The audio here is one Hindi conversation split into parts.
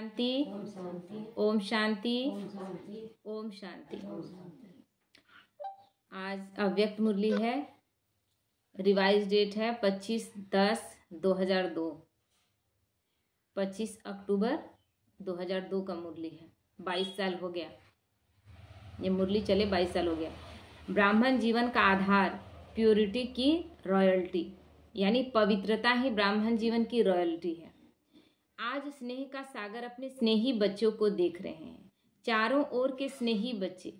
शांति ओम शांति ओम शांति आज अव्यक्त मुरली है रिवाइज डेट है पच्चीस दस दो हजार दो पच्चीस अक्टूबर दो हजार दो का मुरली है बाईस साल हो गया ये मुरली चले बाईस साल हो गया ब्राह्मण जीवन का आधार प्योरिटी की रॉयल्टी यानी पवित्रता ही ब्राह्मण जीवन की रॉयल्टी है आज स्नेह का सागर अपने स्नेही बच्चों को देख रहे हैं चारों ओर के स्नेही बच्चे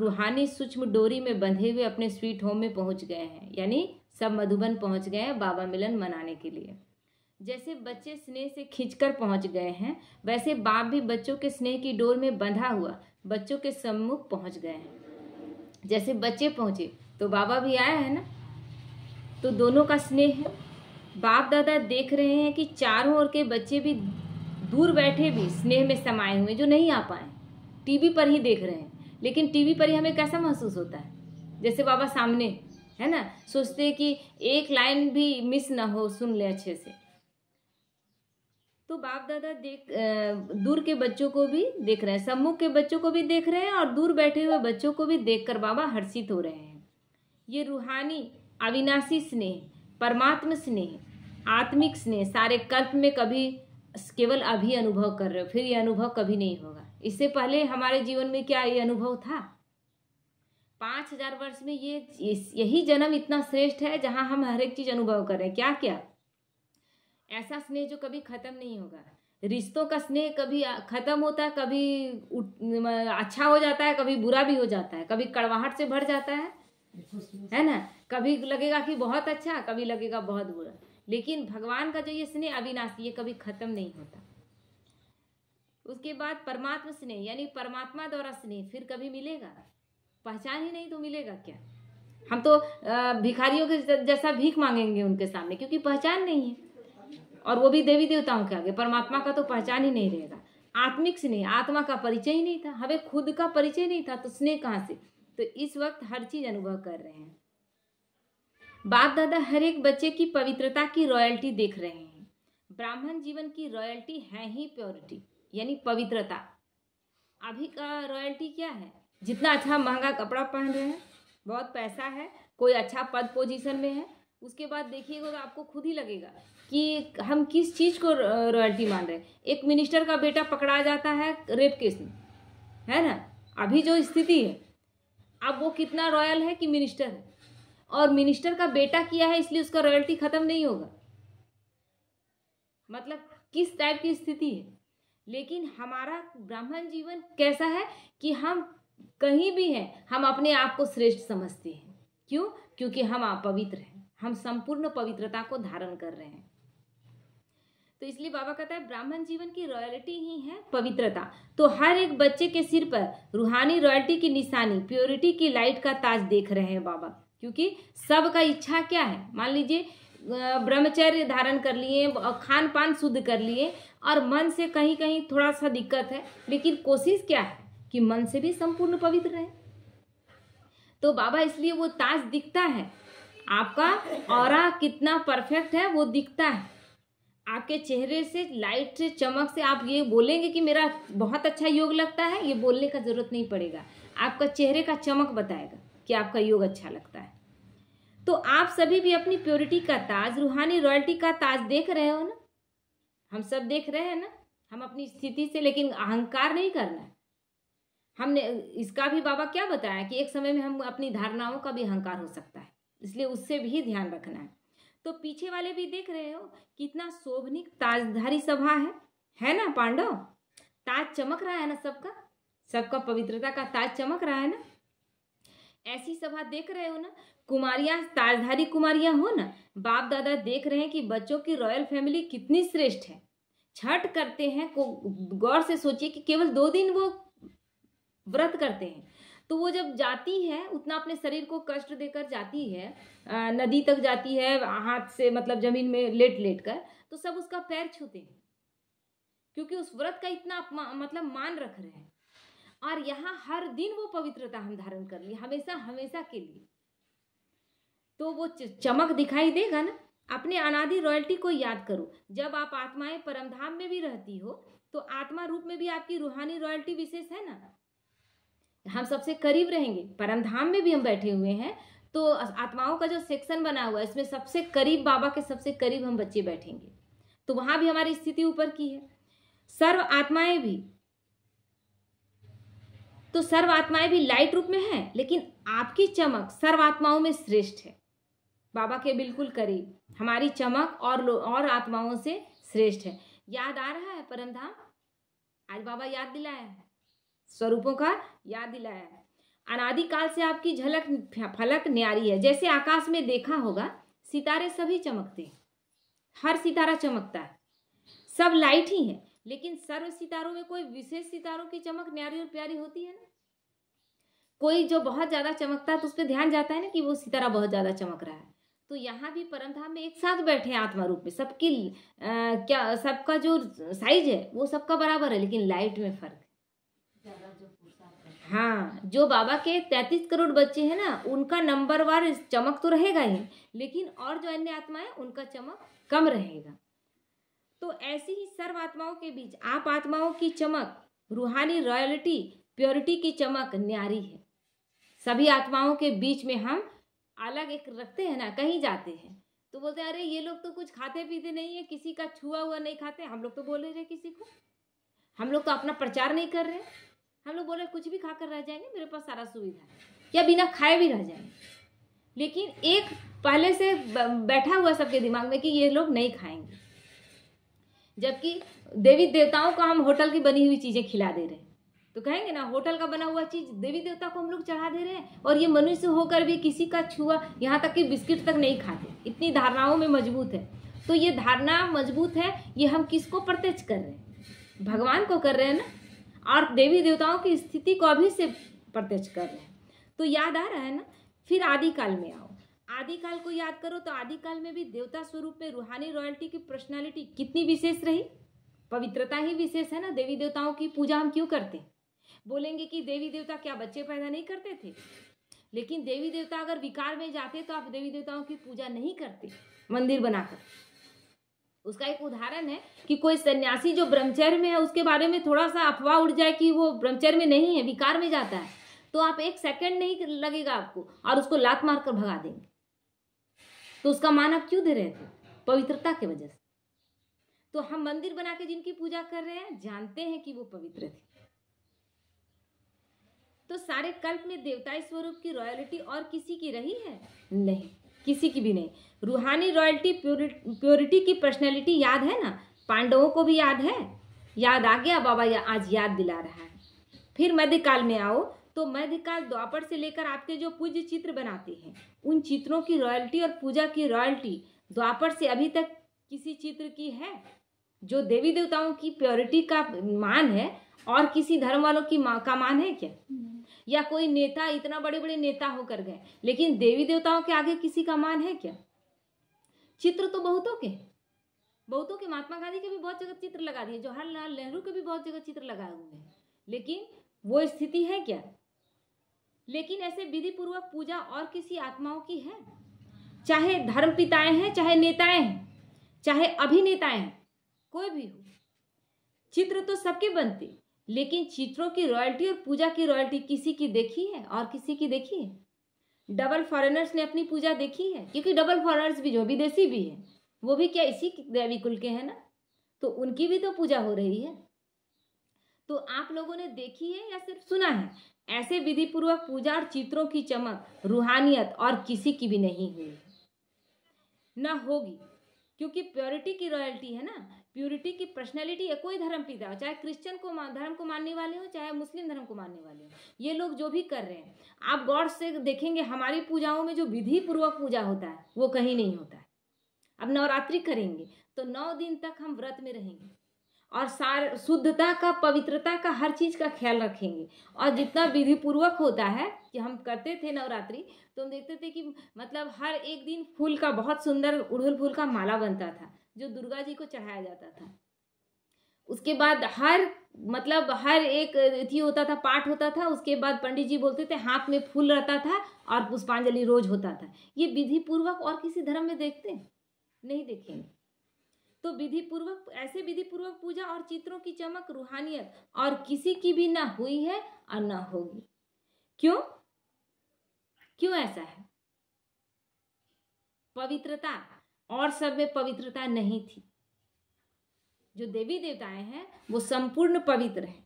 रूहानी सूक्ष्म डोरी में बंधे हुए अपने स्वीट होम में पहुंच गए हैं यानी सब मधुबन पहुंच गए हैं बाबा मिलन मनाने के लिए जैसे बच्चे स्नेह से खींचकर पहुंच गए हैं वैसे बाप भी बच्चों के स्नेह की डोर में बंधा हुआ बच्चों के सम्मुख पहुंच गए हैं जैसे बच्चे पहुंचे तो बाबा भी आया है ना तो दोनों का स्नेह है बाप दादा देख रहे हैं कि चारों ओर के बच्चे भी दूर बैठे भी स्नेह में समाये हुए जो नहीं आ पाए टीवी पर ही देख रहे हैं लेकिन टीवी पर ही हमें कैसा महसूस होता है जैसे बाबा सामने है ना सोचते हैं कि एक लाइन भी मिस ना हो सुन ले अच्छे से तो बाप दादा देख दूर के बच्चों को भी देख रहे हैं सम्मुख के बच्चों को भी देख रहे हैं और दूर बैठे हुए बच्चों को भी देख बाबा हर्षित हो रहे हैं ये रूहानी अविनाशी स्नेह परमात्म स्नेह आत्मिक स्नेह सारे कल्प में कभी केवल अभी अनुभव कर रहे हो फिर ये अनुभव कभी नहीं होगा इससे पहले हमारे जीवन में क्या ये अनुभव था पाँच हजार वर्ष में ये यही जन्म इतना श्रेष्ठ है जहाँ हम हर एक चीज़ अनुभव कर रहे हैं क्या क्या ऐसा स्नेह जो कभी ख़त्म नहीं होगा रिश्तों का स्नेह कभी ख़त्म होता है कभी अच्छा हो जाता है कभी बुरा भी हो जाता है कभी कड़वाहट से भर जाता है तो है ना कभी लगेगा कि बहुत अच्छा कभी लगेगा बहुत बुरा लेकिन भगवान का जो ये स्नेह अविनाशी ये कभी खत्म नहीं होता उसके बाद परमात्मा स्नेह यानी परमात्मा द्वारा स्नेह फिर कभी मिलेगा पहचान ही नहीं तो मिलेगा क्या हम तो भिखारियों के जैसा भीख मांगेंगे उनके सामने क्योंकि पहचान नहीं है और वो भी देवी देवताओं के आगे परमात्मा का तो पहचान ही नहीं रहेगा आत्मिक स्नेह आत्मा का परिचय ही नहीं था हमें खुद का परिचय नहीं था तो स्नेह कहाँ से तो इस वक्त हर चीज़ अनुभव कर रहे हैं बाप दादा हर एक बच्चे की पवित्रता की रॉयल्टी देख रहे हैं ब्राह्मण जीवन की रॉयल्टी है ही प्योरिटी यानी पवित्रता अभी का रॉयल्टी क्या है जितना अच्छा महंगा कपड़ा पहन रहे हैं बहुत पैसा है कोई अच्छा पद पोजीशन में है उसके बाद देखिएगा तो आपको खुद ही लगेगा कि हम किस चीज़ को रॉयल्टी मान रहे हैं एक मिनिस्टर का बेटा पकड़ा जाता है रेप केस में है ना अभी जो स्थिति है अब वो कितना रॉयल है कि मिनिस्टर है और मिनिस्टर का बेटा किया है इसलिए उसका रॉयल्टी खत्म नहीं होगा मतलब किस टाइप की स्थिति है लेकिन हमारा ब्राह्मण जीवन कैसा है कि हम कहीं भी हैं हम अपने आप को श्रेष्ठ समझते हैं क्यों क्योंकि हम अपवित्र हैं हम संपूर्ण पवित्रता को धारण कर रहे हैं तो इसलिए बाबा कहता है ब्राह्मण जीवन की रॉयल्टी ही है पवित्रता तो हर एक बच्चे के सिर पर रूहानी रॉयल्टी की निशानी प्योरिटी की लाइट का ताज देख रहे हैं बाबा क्योंकि सबका इच्छा क्या है मान लीजिए ब्रह्मचर्य धारण कर लिए खान पान शुद्ध कर लिए और मन से कहीं कहीं थोड़ा सा दिक्कत है लेकिन कोशिश क्या है कि मन से भी संपूर्ण पवित्र रहे तो बाबा इसलिए वो ताज दिखता है आपका और कितना परफेक्ट है वो दिखता है आपके चेहरे से लाइट से चमक से आप ये बोलेंगे कि मेरा बहुत अच्छा योग लगता है ये बोलने का जरूरत नहीं पड़ेगा आपका चेहरे का चमक बताएगा कि आपका योग अच्छा लगता है तो आप सभी भी अपनी प्योरिटी का ताज रूहानी रॉयल्टी का ताज देख रहे हो ना हम सब देख रहे हैं ना हम अपनी स्थिति से लेकिन अहंकार नहीं करना है हमने इसका भी बाबा क्या बताया कि एक समय में हम अपनी धारणाओं का भी अहंकार हो सकता है इसलिए उससे भी ध्यान रखना है तो पीछे वाले भी देख रहे हो कितना शोभनिक ताजधारी सभा है है ना पांडव ताज चमक रहा है ना सबका सबका पवित्रता का ताज चमक रहा है ना ऐसी सभा देख रहे हो ना कुमारियां ताजधारी कुमारियां हो ना बाप दादा देख रहे हैं कि बच्चों की रॉयल फैमिली कितनी श्रेष्ठ है छठ करते हैं को गौर से सोचिए कि केवल दो दिन वो व्रत करते हैं तो वो जब जाती है उतना अपने शरीर को कष्ट देकर जाती है नदी तक जाती है हाथ से मतलब जमीन में लेट लेट कर तो सब उसका पैर छूते हैं क्योंकि उस व्रत का इतना मतलब मान रख रहे हैं और यहाँ हर दिन वो पवित्रता हम धारण कर लिए हमेशा हमेशा के लिए तो वो चमक दिखाई देगा ना अपने अनादि रॉयल्टी को याद करो जब आप आत्माएं परमधाम में भी रहती हो तो आत्मा रूप में भी आपकी रूहानी रॉयल्टी विशेष है ना हम सबसे करीब रहेंगे परमधाम में भी हम बैठे हुए हैं तो आत्माओं का जो सेक्शन बना हुआ है इसमें सबसे करीब बाबा के सबसे करीब हम बच्चे बैठेंगे तो वहाँ भी हमारी स्थिति ऊपर की है सर्व आत्माएं भी तो सर्व आत्माएं भी लाइट रूप में हैं लेकिन आपकी चमक सर्व आत्माओं में श्रेष्ठ है बाबा के बिल्कुल करीब हमारी चमक और और आत्माओं से श्रेष्ठ है याद आ रहा है परमधाम आज बाबा याद दिलाया है स्वरूपों का याद दिलाया है अनादिकाल से आपकी झलक फलक न्यारी है जैसे आकाश में देखा होगा सितारे सभी चमकते हैं हर सितारा चमकता है सब लाइट ही है लेकिन सर्व सितारों में कोई विशेष सितारों की चमक न्यारी और प्यारी होती है ना कोई जो बहुत ज़्यादा चमकता है तो उस पर ध्यान जाता है ना कि वो उसी तरह बहुत ज़्यादा चमक रहा है तो यहाँ भी परमधाम में एक साथ बैठे हैं आत्मा रूप में सबकी क्या सबका जो साइज है वो सबका बराबर है लेकिन लाइट में फर्क हाँ जो बाबा के तैंतीस करोड़ बच्चे हैं ना उनका नंबर वार चमक तो रहेगा ही लेकिन और जो अन्य आत्मा है उनका चमक कम रहेगा तो ऐसी ही सर्व आत्माओं के बीच आप आत्माओं की चमक रूहानी रॉयलिटी प्योरिटी की चमक न्यारी है सभी आत्माओं के बीच में हम अलग एक रखते हैं ना कहीं जाते हैं तो बोलते हैं अरे ये लोग तो कुछ खाते पीते नहीं है किसी का छुआ हुआ नहीं खाते हम लोग तो बोल रहे किसी को हम लोग तो अपना प्रचार नहीं कर रहे हम लोग बोल रहे कुछ भी खा कर रह जाएंगे मेरे पास सारा सुविधा है या बिना खाए भी रह जाएंगे लेकिन एक पहले से बैठा हुआ सबके दिमाग में कि ये लोग नहीं खाएंगे जबकि देवी देवताओं को हम होटल की बनी हुई चीज़ें खिला दे रहे हैं तो कहेंगे ना होटल का बना हुआ चीज देवी देवता को हम लोग चढ़ा दे रहे हैं और ये मनुष्य होकर भी किसी का छुआ यहाँ तक कि बिस्किट तक नहीं खाते इतनी धारणाओं में मजबूत है तो ये धारणा मजबूत है ये हम किसको प्रत्यक्ष कर रहे हैं भगवान को कर रहे हैं ना और देवी देवताओं की स्थिति को अभी से प्रत्यक्ष कर रहे हैं तो याद आ रहा है ना फिर आदिकाल में आओ आदिकाल को याद करो तो आदिकाल में भी देवता स्वरूप में रूहानी रॉयल्टी की पर्सनैलिटी कितनी विशेष रही पवित्रता ही विशेष है ना देवी देवताओं की पूजा हम क्यों करते हैं बोलेंगे कि देवी देवता क्या बच्चे पैदा नहीं करते थे लेकिन देवी देवता अगर विकार में जाते तो आप देवी देवताओं की पूजा नहीं करते मंदिर बनाकर उसका एक उदाहरण है कि कोई सन्यासी जो ब्रह्मचर्य में है उसके बारे में थोड़ा सा अफवाह उड़ जाए कि वो ब्रह्मचर्य में नहीं है विकार में जाता है तो आप एक सेकंड नहीं लगेगा आपको और उसको लात मार कर भगा देंगे तो उसका मान आप क्यों दे रहे थे पवित्रता की वजह से तो हम मंदिर बना के जिनकी पूजा कर रहे हैं जानते हैं कि वो पवित्र थे तो सारे कल्प में देवताई स्वरूप की रॉयलिटी और किसी की रही है नहीं किसी की भी नहीं रूहानी रॉयल्टी प्योरिटी की पर्सनैलिटी याद है ना पांडवों को भी याद है याद आ गया बाबा या आज याद दिला रहा है फिर मध्यकाल में आओ तो मध्यकाल द्वापर से लेकर आपके जो पूज्य चित्र बनाते हैं उन चित्रों की रॉयल्टी और पूजा की रॉयल्टी द्वापर से अभी तक किसी चित्र की है जो देवी देवताओं की प्योरिटी का मान है और किसी धर्म वालों की माँ का मान है क्या हम्म। या कोई नेता इतना बड़े बड़े नेता होकर गए लेकिन देवी देवताओं के आगे किसी का मान है क्या चित्र तो बहुतों के बहुतों के महात्मा गांधी के भी बहुत जगह चित्र लगा दिए जवाहरलाल नेहरू के भी बहुत जगह चित्र लगाए हुए हैं लेकिन वो स्थिति है क्या लेकिन ऐसे विधि पूर्वक पूजा और किसी आत्माओं की है चाहे धर्म पिताएं हैं चाहे नेताएं हैं चाहे अभिनेताएं हैं कोई भी हो चित्र तो सबके बनते लेकिन चित्रों की रॉयल्टी और पूजा की रॉयल्टी किसी की देखी है और किसी की देखी है डबल फॉरेनर्स ने अपनी पूजा देखी है क्योंकि डबल फॉरेनर्स भी जो देसी भी है वो भी क्या इसी देवी कुल के हैं ना तो उनकी भी तो पूजा हो रही है तो आप लोगों ने देखी है या सिर्फ सुना है ऐसे विधि पूर्वक पूजा और चित्रों की चमक रूहानियत और किसी की भी नहीं हुई ना होगी क्योंकि प्योरिटी की रॉयल्टी है ना प्योरिटी की पर्सनैलिटी है कोई धर्म पिता हो चाहे क्रिश्चियन को धर्म को मानने वाले हो चाहे मुस्लिम धर्म को मानने वाले हो ये लोग जो भी कर रहे हैं आप गॉड से देखेंगे हमारी पूजाओं में जो विधि पूर्वक पूजा होता है वो कहीं नहीं होता है अब नवरात्रि करेंगे तो नौ दिन तक हम व्रत में रहेंगे और सार शुद्धता का पवित्रता का हर चीज़ का ख्याल रखेंगे और जितना विधि पूर्वक होता है कि हम करते थे नवरात्रि तो हम देखते थे कि मतलब हर एक दिन फूल का बहुत सुंदर उड़हुल फूल का माला बनता था जो दुर्गा जी को चढ़ाया जाता था उसके बाद हर मतलब हर एक थी होता था पाठ होता था उसके बाद पंडित जी बोलते थे हाथ में फूल रहता था और पुष्पांजलि रोज होता था ये विधि पूर्वक और किसी धर्म में देखते हैं नहीं देखेंगे तो विधि पूर्वक ऐसे विधि पूर्वक पूजा और चित्रों की चमक रूहानियत और किसी की भी ना हुई है और ना होगी क्यों क्यों ऐसा है पवित्रता और सब में पवित्रता नहीं थी जो देवी देवताएं हैं वो संपूर्ण पवित्र हैं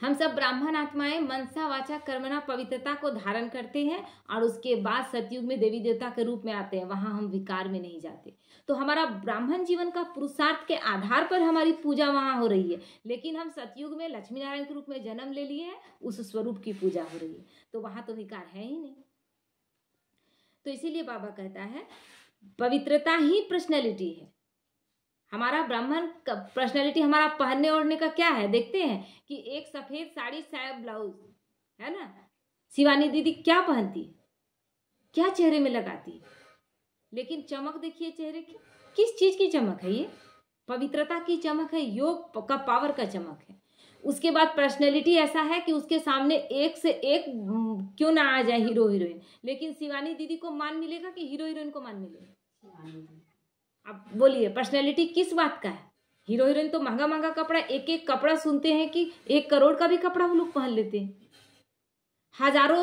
हम सब ब्राह्मण आत्माएं मनसा वाचा कर्मणा पवित्रता को धारण करते हैं और उसके बाद सतयुग में देवी देवता के रूप में आते हैं वहां हम विकार में नहीं जाते तो हमारा ब्राह्मण जीवन का पुरुषार्थ के आधार पर हमारी पूजा वहां हो रही है लेकिन हम सतयुग में लक्ष्मी नारायण के रूप में जन्म ले लिए हैं उस स्वरूप की पूजा हो रही है तो वहां तो विकार है ही नहीं तो इसीलिए बाबा कहता है पवित्रता ही पर्सनैलिटी है हमारा ब्राह्मण का पर्सनैलिटी हमारा पहनने ओढ़ने का क्या है देखते हैं कि एक सफ़ेद साड़ी साया ब्लाउज है ना शिवानी दीदी क्या पहनती क्या चेहरे में लगाती लेकिन चमक देखिए चेहरे की किस चीज़ की चमक है ये पवित्रता की चमक है योग का पावर का चमक है उसके बाद पर्सनैलिटी ऐसा है कि उसके सामने एक से एक हम्म, क्यों ना आ जाए हीरो हीरोइन लेकिन शिवानी दीदी को मान मिलेगा कि हीरो हीरोइन को मान मिलेगा अब बोलिए पर्सनैलिटी किस बात का है हीरो हीरोइन तो महंगा महंगा कपड़ा एक एक कपड़ा सुनते हैं कि एक करोड़ का भी कपड़ा वो लोग पहन लेते हैं हजारों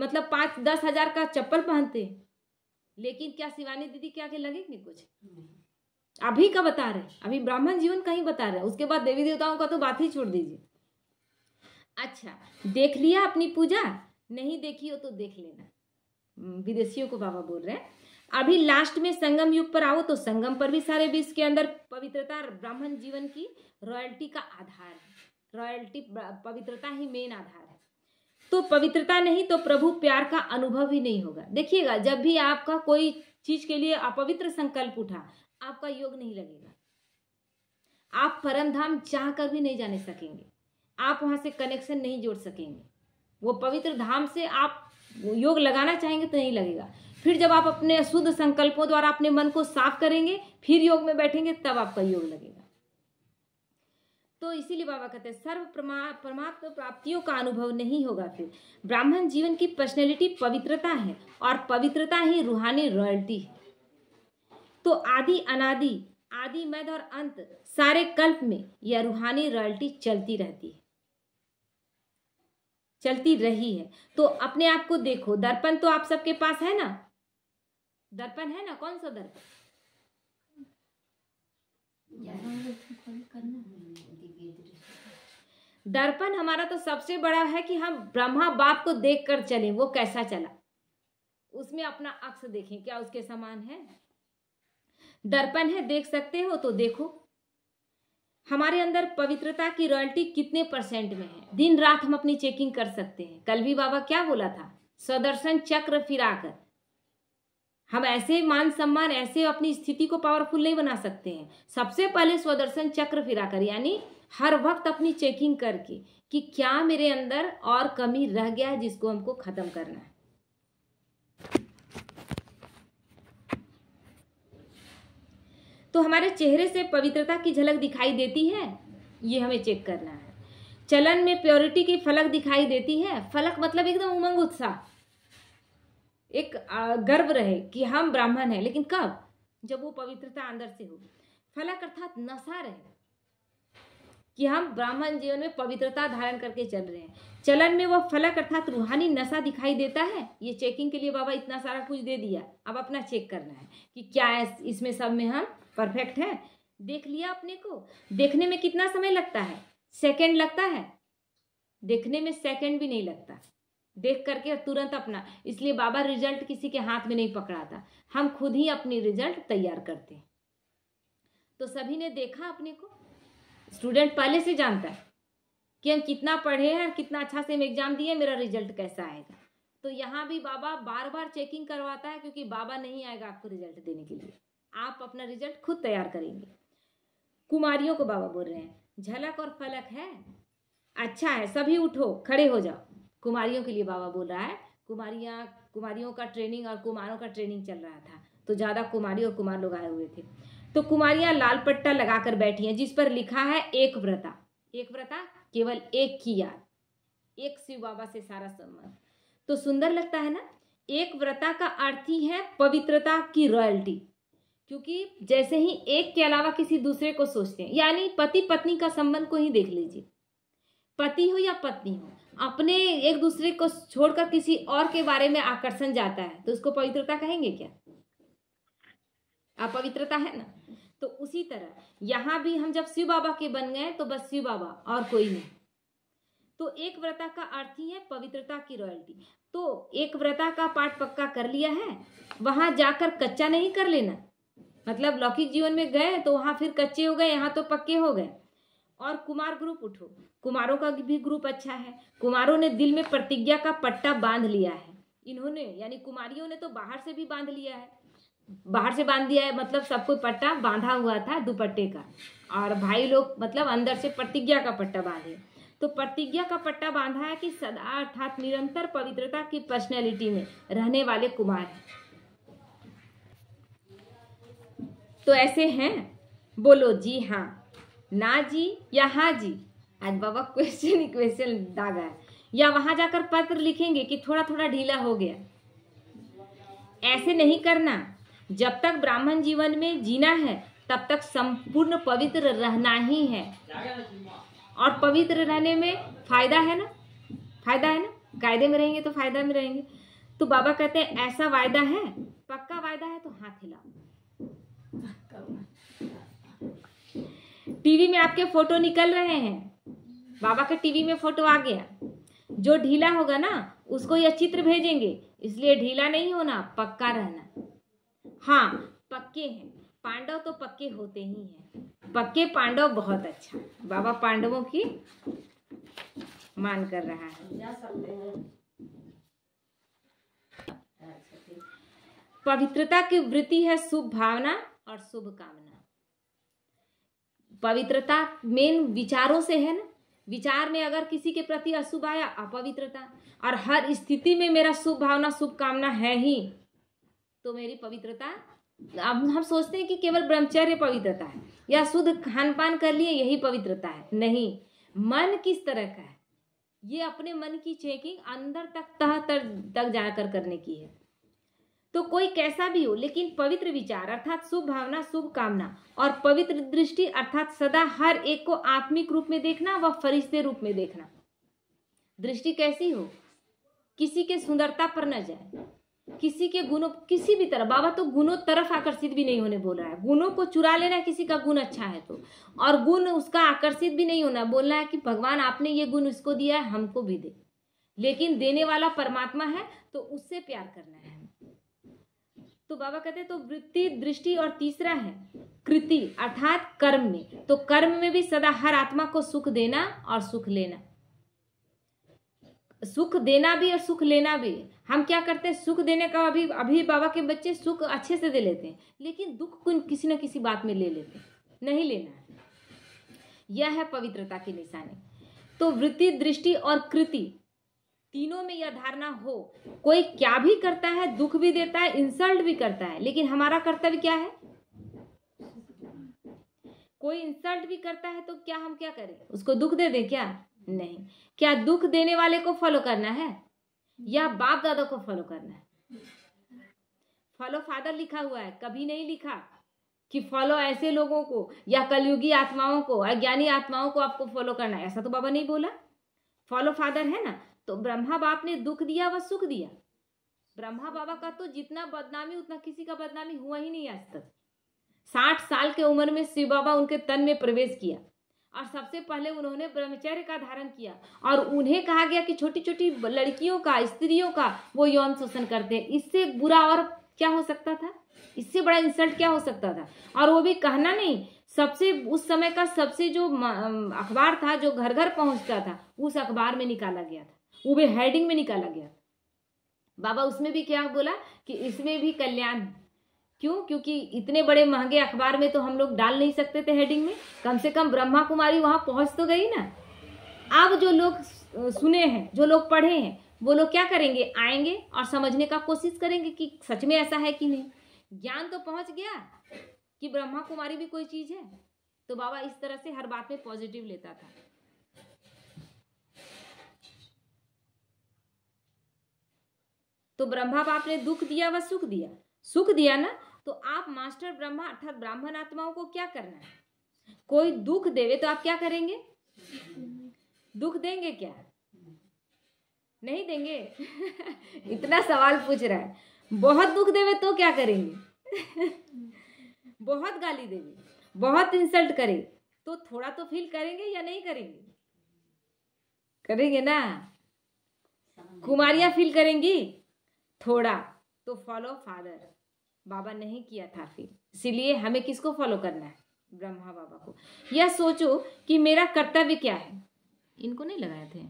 मतलब पाँच दस हजार का चप्पल पहनते हैं लेकिन क्या शिवानी दीदी के आगे लगेंगे कुछ अभी का बता रहे अभी ब्राह्मण जीवन का ही बता रहे उसके बाद देवी देवताओं का तो बात ही छोड़ दीजिए अच्छा देख लिया अपनी पूजा नहीं देखी हो तो देख लेना विदेशियों को बाबा बोल रहे हैं अभी लास्ट में संगम युग पर आओ तो संगम पर भी सारे विश्व के अंदर पवित्रता ब्राह्मण जीवन की रॉयल्टी का आधार है रॉयल्टी पवित्रता ही मेन आधार है तो पवित्रता नहीं तो प्रभु प्यार का अनुभव ही नहीं होगा देखिएगा जब भी आपका कोई चीज के लिए अपवित्र संकल्प उठा आपका योग नहीं लगेगा आप परम धाम चाह कर भी नहीं जाने सकेंगे आप वहां से कनेक्शन नहीं जोड़ सकेंगे वो पवित्र धाम से आप योग लगाना चाहेंगे तो नहीं लगेगा फिर जब आप अपने शुद्ध संकल्पों द्वारा अपने मन को साफ करेंगे फिर योग में बैठेंगे तब आपका योग लगेगा तो इसीलिए बाबा कहते हैं सर्व प्रमा परमात्म प्राप्तियों का अनुभव नहीं होगा फिर ब्राह्मण जीवन की पर्सनैलिटी पवित्रता है और पवित्रता ही रूहानी रॉयल्टी है तो आदि अनादि आदि मद और अंत सारे कल्प में यह रूहानी रॉयल्टी चलती रहती है चलती रही है तो अपने आप को देखो दर्पण तो आप सबके पास है ना दर्पण है ना कौन सा दर्पण दर्पण हमारा तो सबसे बड़ा है कि हम ब्रह्मा बाप को देख कर चले वो कैसा चला उसमें अपना अक्स देखें क्या उसके समान है दर्पण है देख सकते हो तो देखो हमारे अंदर पवित्रता की रॉयल्टी कितने परसेंट में है दिन रात हम अपनी चेकिंग कर सकते हैं कल भी बाबा क्या बोला था सदर्शन चक्र फिराकर हम ऐसे मान सम्मान ऐसे अपनी स्थिति को पावरफुल नहीं बना सकते हैं सबसे पहले स्वदर्शन चक्र फिराकर यानी हर वक्त अपनी चेकिंग करके कि क्या मेरे अंदर और कमी रह गया है जिसको हमको ख़त्म करना है तो हमारे चेहरे से पवित्रता की झलक दिखाई देती है ये हमें चेक करना है चलन में प्योरिटी की फलक दिखाई देती है फलक मतलब एकदम उमंग उत्साह एक गर्व रहे कि हम ब्राह्मण हैं लेकिन कब जब वो पवित्रता अंदर से हो फलक अर्थात नशा रहे कि हम ब्राह्मण जीवन में पवित्रता धारण करके चल रहे हैं चलन में वह फलक अर्थात रूहानी नशा दिखाई देता है ये चेकिंग के लिए बाबा इतना सारा कुछ दे दिया अब अपना चेक करना है कि क्या है इसमें सब में हम परफेक्ट हैं देख लिया अपने को देखने में कितना समय लगता है सेकेंड लगता है देखने में सेकेंड भी नहीं लगता देख करके तुरंत अपना इसलिए बाबा रिजल्ट किसी के हाथ में नहीं पकड़ाता हम खुद ही अपनी रिजल्ट तैयार करते हैं तो सभी ने देखा अपने को स्टूडेंट पहले से जानता है कि हम कितना पढ़े हैं कितना अच्छा से हम एग्जाम दिए मेरा रिजल्ट कैसा आएगा तो यहाँ भी बाबा बार बार चेकिंग करवाता है क्योंकि बाबा नहीं आएगा आपको रिजल्ट देने के लिए आप अपना रिजल्ट खुद तैयार करेंगे कुमारियों को बाबा बोल रहे हैं झलक और फलक है अच्छा है सभी उठो खड़े हो जाओ कुमारियों के लिए बाबा बोल रहा है कुमारियाँ कुमारियों का ट्रेनिंग और कुमारों का ट्रेनिंग चल रहा था तो ज़्यादा कुमारी और कुमार लोग आए हुए थे तो कुमारियां लाल पट्टा लगाकर बैठी हैं जिस पर लिखा है एक व्रता एक व्रता केवल एक की याद एक शिव बाबा से सारा संबंध तो सुंदर लगता है ना एक व्रता का अर्थ ही है पवित्रता की रॉयल्टी क्योंकि जैसे ही एक के अलावा किसी दूसरे को सोचते हैं यानी पति पत्नी का संबंध को ही देख लीजिए पति हो या पत्नी हो अपने एक दूसरे को छोड़कर किसी और के बारे में आकर्षण जाता है तो उसको पवित्रता कहेंगे क्या अपवित्रता है ना तो उसी तरह यहाँ भी हम जब शिव बाबा के बन गए तो बस शिव बाबा और कोई नहीं तो एक व्रता का अर्थ ही है पवित्रता की रॉयल्टी तो एक व्रता का पाठ पक्का कर लिया है वहां जाकर कच्चा नहीं कर लेना मतलब लौकिक जीवन में गए तो वहां फिर कच्चे हो गए यहाँ तो पक्के हो गए और कुमार ग्रुप उठो कुमारों का भी ग्रुप अच्छा है कुमारों ने दिल में प्रतिज्ञा का पट्टा बांध लिया है इन्होंने यानी कुमारियों ने तो बाहर से भी बांध लिया है बाहर से बांध दिया है मतलब सब कोई पट्टा बांधा हुआ था दुपट्टे का और भाई लोग मतलब अंदर से प्रतिज्ञा का पट्टा बांधे तो प्रतिज्ञा का पट्टा बांधा है कि सदा अर्थात निरंतर पवित्रता की पर्सनैलिटी में रहने वाले कुमार हैं तो ऐसे हैं बोलो जी हाँ ना जी या हाँ जी आज बाबा क्वेश्चन ही क्वेश्चन दागा है या वहां जाकर पत्र लिखेंगे कि थोड़ा थोड़ा ढीला हो गया ऐसे नहीं करना जब तक ब्राह्मण जीवन में जीना है तब तक संपूर्ण पवित्र रहना ही है और पवित्र रहने में फायदा है ना फायदा है ना कायदे में रहेंगे तो फायदा में रहेंगे तो बाबा कहते हैं ऐसा वायदा है पक्का वायदा है तो हाथ हिलाओ टीवी में आपके फोटो निकल रहे हैं बाबा के टीवी में फोटो आ गया जो ढीला होगा ना उसको यह चित्र भेजेंगे इसलिए ढीला नहीं होना पक्का रहना हाँ पक्के हैं पांडव तो पक्के होते ही हैं पक्के पांडव बहुत अच्छा बाबा पांडवों की मान कर रहा है पवित्रता की वृत्ति है शुभ भावना और शुभ कामना पवित्रता मेन विचारों से है ना विचार में अगर किसी के प्रति अशुभ आया अपवित्रता और हर स्थिति में मेरा शुभ भावना शुभ कामना है ही तो मेरी पवित्रता अब हम सोचते हैं कि केवल ब्रह्मचर्य पवित्रता है या शुद्ध खान पान कर लिए यही पवित्रता है नहीं मन किस तरह का है ये अपने मन की चेकिंग अंदर तक तह तक जाकर करने की है तो कोई कैसा भी हो लेकिन पवित्र विचार अर्थात शुभ भावना शुभ कामना और पवित्र दृष्टि अर्थात सदा हर एक को आत्मिक रूप में देखना व फरिश्ते रूप में देखना दृष्टि कैसी हो किसी के सुंदरता पर न जाए किसी के गुणों किसी भी तरफ बाबा तो गुणों तरफ आकर्षित भी नहीं होने बोल रहा है गुणों को चुरा लेना किसी का गुण अच्छा है तो और गुण उसका आकर्षित भी नहीं होना बोलना है कि भगवान आपने ये गुण उसको दिया है हमको भी दे लेकिन देने वाला परमात्मा है तो उससे प्यार करना है तो बाबा कहते तो वृत्ति दृष्टि और तीसरा है कृति अर्थात कर्म में तो कर्म में भी सदा हर आत्मा को सुख देना और सुख लेना सुख देना भी और सुख लेना भी हम क्या करते हैं सुख देने का अभी अभी बाबा के बच्चे सुख अच्छे से दे लेते हैं लेकिन दुख को किसी न किसी बात में ले लेते हैं नहीं लेना है यह है पवित्रता की निशानी तो वृत्ति दृष्टि और कृति तीनों में यह धारणा हो कोई क्या भी करता है दुख भी देता है इंसल्ट भी करता है लेकिन हमारा कर्तव्य क्या है कोई इंसल्ट भी करता है तो क्या हम क्या करें उसको दुख दे दे क्या नहीं क्या दुख देने वाले को फॉलो करना है या बाप दादा को फॉलो करना है फॉलो फादर लिखा हुआ है कभी नहीं लिखा कि फॉलो ऐसे लोगों को या कलयुगी आत्माओं को अज्ञानी आत्माओं को आपको फॉलो करना है ऐसा तो बाबा नहीं बोला फॉलो फादर है ना तो ब्रह्मा बाप ने दुख दिया व सुख दिया ब्रह्मा बाबा का तो जितना बदनामी उतना किसी का बदनामी हुआ ही नहीं आज तक साठ साल के उम्र में शिव बाबा उनके तन में प्रवेश किया और सबसे पहले उन्होंने ब्रह्मचर्य का धारण किया और उन्हें कहा गया कि छोटी छोटी लड़कियों का स्त्रियों का वो यौन शोषण करते हैं इससे बुरा और क्या हो सकता था इससे बड़ा इंसल्ट क्या हो सकता था और वो भी कहना नहीं सबसे उस समय का सबसे जो अखबार था जो घर घर पहुंचता था उस अखबार में निकाला गया था वो भी हेडिंग में निकाला गया था बाबा उसमें भी क्या बोला कि इसमें भी कल्याण क्यों क्योंकि इतने बड़े महंगे अखबार में तो हम लोग डाल नहीं सकते थे हेडिंग में कम से कम ब्रह्मा कुमारी वहाँ पहुँच तो गई ना अब जो लोग सुने हैं जो लोग पढ़े हैं वो लोग क्या करेंगे आएंगे और समझने का कोशिश करेंगे कि सच में ऐसा है कि नहीं ज्ञान तो पहुँच गया कि ब्रह्मा कुमारी भी कोई चीज़ है तो बाबा इस तरह से हर बात में पॉजिटिव लेता था तो ब्रह्मा बाप ने दुख दिया व सुख दिया सुख दिया ना तो आप मास्टर ब्रह्मा अर्थात ब्राह्मण आत्माओं को क्या करना है कोई दुख देवे तो आप क्या करेंगे दुख देंगे क्या नहीं देंगे इतना सवाल पूछ रहा है बहुत दुख देवे तो क्या करेंगे बहुत गाली देवे बहुत इंसल्ट करे तो थोड़ा तो फील करेंगे या नहीं करेंगे करेंगे ना कुमारियां फील करेंगी थोड़ा तो फॉलो फादर बाबा नहीं किया था फिर इसीलिए हमें किसको फॉलो करना है ब्रह्मा बाबा को यह सोचो कि मेरा कर्तव्य क्या है इनको नहीं लगाए थे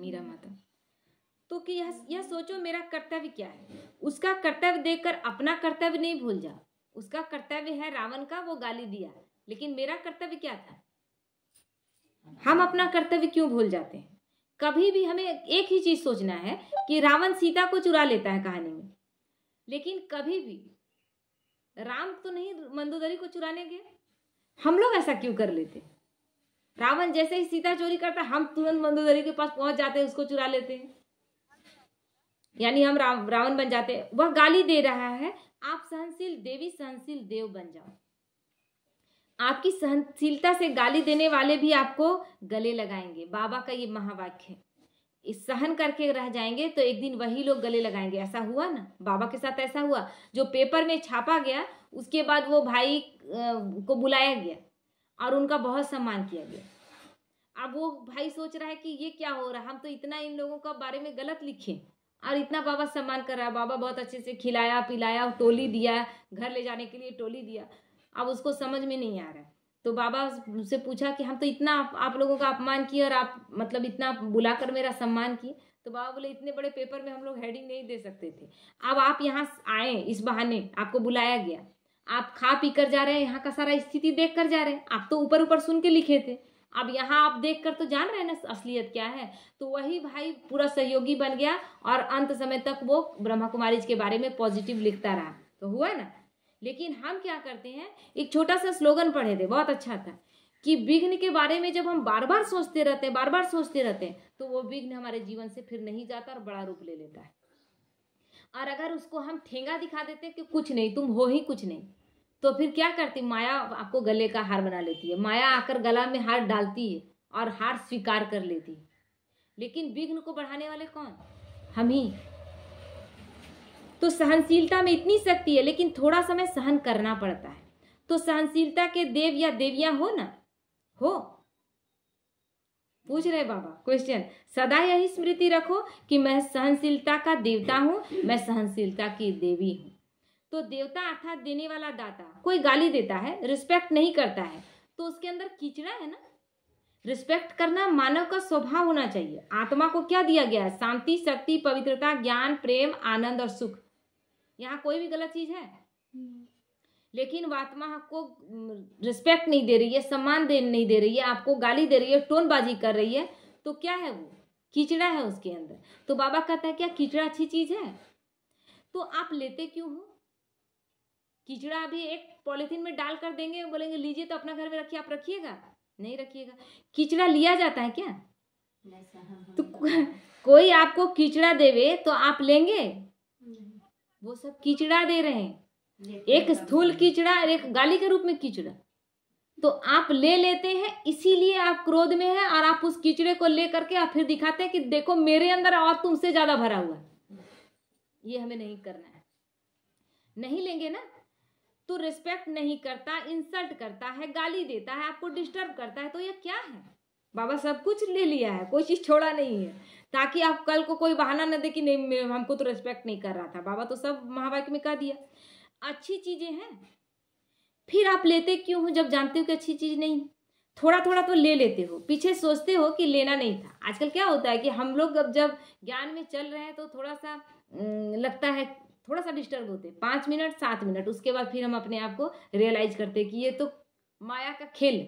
मीरा माता तो कि यह यह सोचो मेरा कर्तव्य क्या है उसका कर्तव्य देखकर अपना कर्तव्य नहीं भूल जा उसका कर्तव्य है रावण का वो गाली दिया लेकिन मेरा कर्तव्य क्या था हम अपना कर्तव्य क्यों भूल जाते हैं कभी भी हमें एक ही चीज सोचना है कि रावण सीता को चुरा लेता है कहानी में लेकिन कभी भी राम तो नहीं मंदोदरी को चुराने गए हम लोग ऐसा क्यों कर लेते रावण जैसे ही सीता चोरी करता हम तुरंत मंदोदरी के पास पहुंच जाते हैं उसको चुरा लेते हैं यानी हम रावण बन जाते वह गाली दे रहा है आप सहनशील देवी सहनशील देव बन जाओ आपकी सहनशीलता से गाली देने वाले भी आपको गले लगाएंगे बाबा का ये महावाक्य है इस सहन करके रह जाएंगे तो एक दिन वही लोग गले लगाएंगे ऐसा हुआ ना बाबा के साथ ऐसा हुआ जो पेपर में छापा गया उसके बाद वो भाई को बुलाया गया और उनका बहुत सम्मान किया गया अब वो भाई सोच रहा है कि ये क्या हो रहा हम तो इतना इन लोगों का बारे में गलत लिखे और इतना बाबा सम्मान कर रहा है बाबा बहुत अच्छे से खिलाया पिलाया टोली दिया घर ले जाने के लिए टोली दिया अब उसको समझ में नहीं आ रहा है तो बाबा से पूछा कि हम तो इतना आप लोगों का अपमान किए और आप मतलब इतना बुलाकर मेरा सम्मान किए तो बाबा बोले इतने बड़े पेपर में हम लोग हेडिंग नहीं दे सकते थे अब आप यहाँ आए इस बहाने आपको बुलाया गया आप खा पी कर जा रहे हैं यहाँ का सारा स्थिति देख कर जा रहे हैं आप तो ऊपर ऊपर सुन के लिखे थे अब यहाँ आप देख कर तो जान रहे हैं ना असलियत क्या है तो वही भाई पूरा सहयोगी बन गया और अंत समय तक वो ब्रह्मा कुमारी के बारे में पॉजिटिव लिखता रहा तो हुआ ना लेकिन हम क्या करते हैं एक छोटा सा स्लोगन पढ़े थे बहुत अच्छा था कि विघ्न के बारे में जब हम बार बार सोचते रहते हैं बार बार सोचते रहते हैं तो वो विघ्न हमारे जीवन से फिर नहीं जाता और बड़ा रूप ले लेता है और अगर उसको हम ठेंगा दिखा देते हैं कि कुछ नहीं तुम हो ही कुछ नहीं तो फिर क्या करती माया आपको गले का हार बना लेती है माया आकर गला में हार डालती है और हार स्वीकार कर लेती है लेकिन विघ्न को बढ़ाने वाले कौन हम ही तो सहनशीलता में इतनी शक्ति है लेकिन थोड़ा समय सहन करना पड़ता है तो सहनशीलता के देव या देवियां हो ना हो पूछ रहे बाबा क्वेश्चन सदा यही स्मृति रखो कि मैं सहनशीलता का देवता हूँ मैं सहनशीलता की देवी हूँ तो देवता अर्थात देने वाला दाता कोई गाली देता है रिस्पेक्ट नहीं करता है तो उसके अंदर कीचड़ा है ना रिस्पेक्ट करना मानव का स्वभाव होना चाहिए आत्मा को क्या दिया गया है शांति शक्ति पवित्रता ज्ञान प्रेम आनंद और सुख यहाँ कोई भी गलत चीज है हम्म। लेकिन वो आत्मा आपको रिस्पेक्ट हम्म, नहीं दे रही है सम्मान दे नहीं दे रही है आपको गाली दे रही है टोनबाजी कर रही है तो क्या है वो कीचड़ा है उसके अंदर तो बाबा कहता है क्या कीचड़ा अच्छी चीज है तो आप लेते क्यों हो कीचड़ा अभी एक पॉलिथीन में डाल कर देंगे बोलेंगे लीजिए तो अपना घर में रखिए आप रखिएगा नहीं रखिएगा कीचड़ा लिया जाता है क्या हाँ, हाँ। तो कोई आपको कीचड़ा देवे तो आप लेंगे वो सब कीचड़ा दे रहे हैं एक स्थूल कीचड़ा और एक गाली के रूप में कीचड़ा तो आप ले लेते हैं इसीलिए आप क्रोध में हैं और आप उस कीचड़े को ले करके आप फिर दिखाते हैं कि देखो मेरे अंदर और तुमसे ज्यादा भरा हुआ ये हमें नहीं करना है नहीं लेंगे ना तो रिस्पेक्ट नहीं करता इंसल्ट करता है गाली देता है आपको डिस्टर्ब करता है तो यह क्या है बाबा सब कुछ ले लिया है कोई चीज छोड़ा नहीं है ताकि आप कल को कोई बहाना न दे कि नहीं हमको तो रेस्पेक्ट नहीं कर रहा था बाबा तो सब महावाक्य में कह दिया अच्छी चीज़ें हैं फिर आप लेते क्यों हो जब जानते हो कि अच्छी चीज़ नहीं थोड़ा थोड़ा तो ले लेते हो पीछे सोचते हो कि लेना नहीं था आजकल क्या होता है कि हम लोग अब जब ज्ञान में चल रहे हैं तो थोड़ा सा लगता है थोड़ा सा डिस्टर्ब होते हैं पाँच मिनट सात मिनट उसके बाद फिर हम अपने आप को रियलाइज करते कि ये तो माया का खेल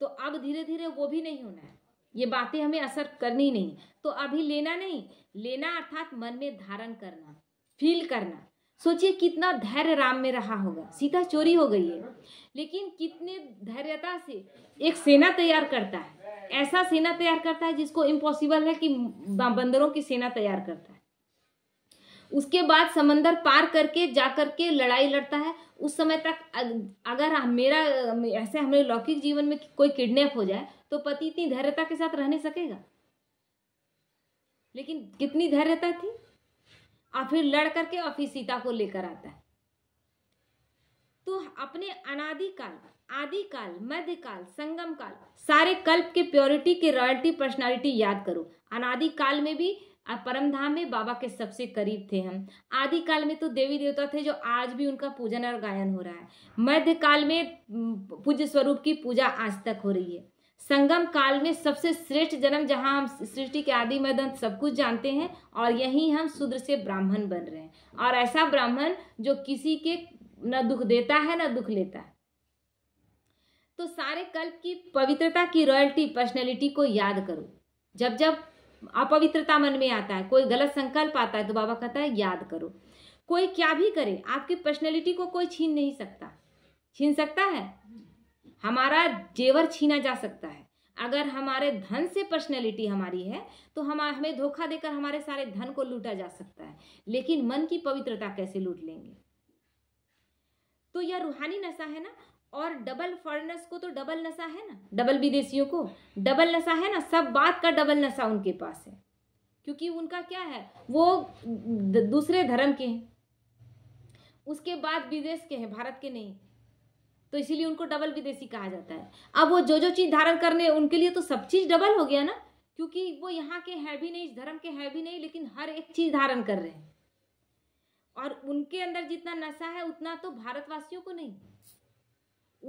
तो अब धीरे धीरे वो भी नहीं होना है ये बातें हमें असर करनी नहीं तो अभी लेना नहीं लेना अर्थात मन में धारण करना फील करना सोचिए कितना धैर्य राम में रहा होगा सीता चोरी हो गई है लेकिन कितने धैर्यता से एक सेना तैयार करता है ऐसा सेना तैयार करता है जिसको इम्पॉसिबल है कि बंदरों की सेना तैयार करता है उसके बाद समंदर पार करके जा करके लड़ाई लड़ता है उस समय तक अगर मेरा ऐसे हमारे लौकिक जीवन में कोई किडनैप हो जाए तो पति इतनी धैर्यता के साथ रहने सकेगा लेकिन कितनी धैर्यता थी और फिर लड़ करके और फिर सीता को लेकर आता है तो अपने अनादिकाल आदिकाल मध्यकाल संगम काल सारे कल्प के प्योरिटी के रॉयल्टी पर्सनालिटी याद करो अनादिकाल में भी परमधाम में बाबा के सबसे करीब थे हम आदि काल में तो देवी देवता थे जो आज भी उनका पूजन और गायन हो रहा है मध्य काल में पूज्य स्वरूप की पूजा आज तक हो रही है संगम काल में सबसे श्रेष्ठ जन्म जहाँ हम सृष्टि के आदि मदन सब कुछ जानते हैं और यही हम शूद्र से ब्राह्मण बन रहे हैं और ऐसा ब्राह्मण जो किसी के न दुख देता है न दुख लेता है तो सारे कल्प की पवित्रता की रॉयल्टी पर्सनैलिटी को याद करो जब जब अपवित्रता मन में आता है कोई गलत संकल्प आता है तो बाबा कहता है याद करो कोई क्या भी करे आपकी पर्सनैलिटी को कोई छीन नहीं सकता छीन सकता है हमारा जेवर छीना जा सकता है अगर हमारे धन से पर्सनैलिटी हमारी है तो हम हमें धोखा देकर हमारे सारे धन को लूटा जा सकता है लेकिन मन की पवित्रता कैसे लूट लेंगे तो यह रूहानी नशा है ना और डबल फॉरनर्स को तो डबल नशा है ना डबल विदेशियों को डबल नशा है ना सब बात का डबल नशा उनके पास है क्योंकि उनका क्या है वो दूसरे धर्म के हैं उसके बाद विदेश के हैं भारत के नहीं तो इसीलिए उनको डबल विदेशी कहा जाता है अब वो जो जो चीज़ धारण करने उनके लिए तो सब चीज़ डबल हो गया ना क्योंकि वो यहाँ के है भी नहीं इस धर्म के है भी नहीं लेकिन हर एक चीज़ धारण कर रहे हैं और उनके अंदर जितना नशा है उतना तो भारतवासियों को नहीं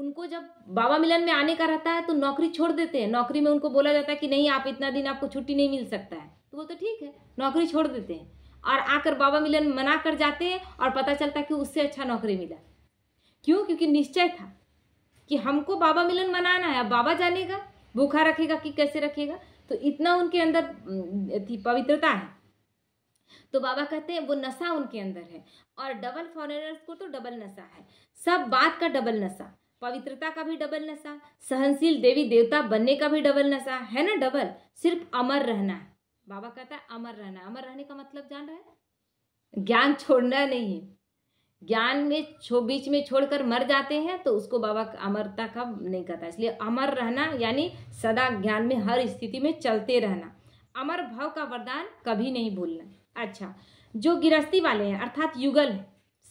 उनको जब बाबा मिलन में आने का रहता है तो नौकरी छोड़ देते हैं नौकरी में उनको बोला जाता है कि नहीं आप इतना दिन आपको छुट्टी नहीं मिल सकता है तो वो तो ठीक है नौकरी छोड़ देते हैं और आकर बाबा मिलन मना कर जाते हैं और पता चलता है कि उससे अच्छा नौकरी मिला क्यों क्योंकि निश्चय था कि हमको बाबा मिलन मनाना है अब बाबा जानेगा भूखा रखेगा कि कैसे रखेगा तो इतना उनके अंदर थी पवित्रता है तो बाबा कहते हैं वो नशा उनके अंदर है और डबल फॉरेनर्स को तो डबल नशा है सब बात का डबल नशा पवित्रता का भी डबल नशा सहनशील देवी देवता बनने का भी डबल नशा है ना डबल सिर्फ अमर रहना है बाबा कहता है अमर रहना अमर रहने का मतलब जान रहा है ज्ञान छोड़ना नहीं है ज्ञान में छो बीच में छोड़कर मर जाते हैं तो उसको बाबा अमरता का नहीं कहता इसलिए अमर रहना यानी सदा ज्ञान में हर स्थिति में चलते रहना अमर भाव का वरदान कभी नहीं भूलना अच्छा जो गृहस्थी वाले हैं अर्थात युगल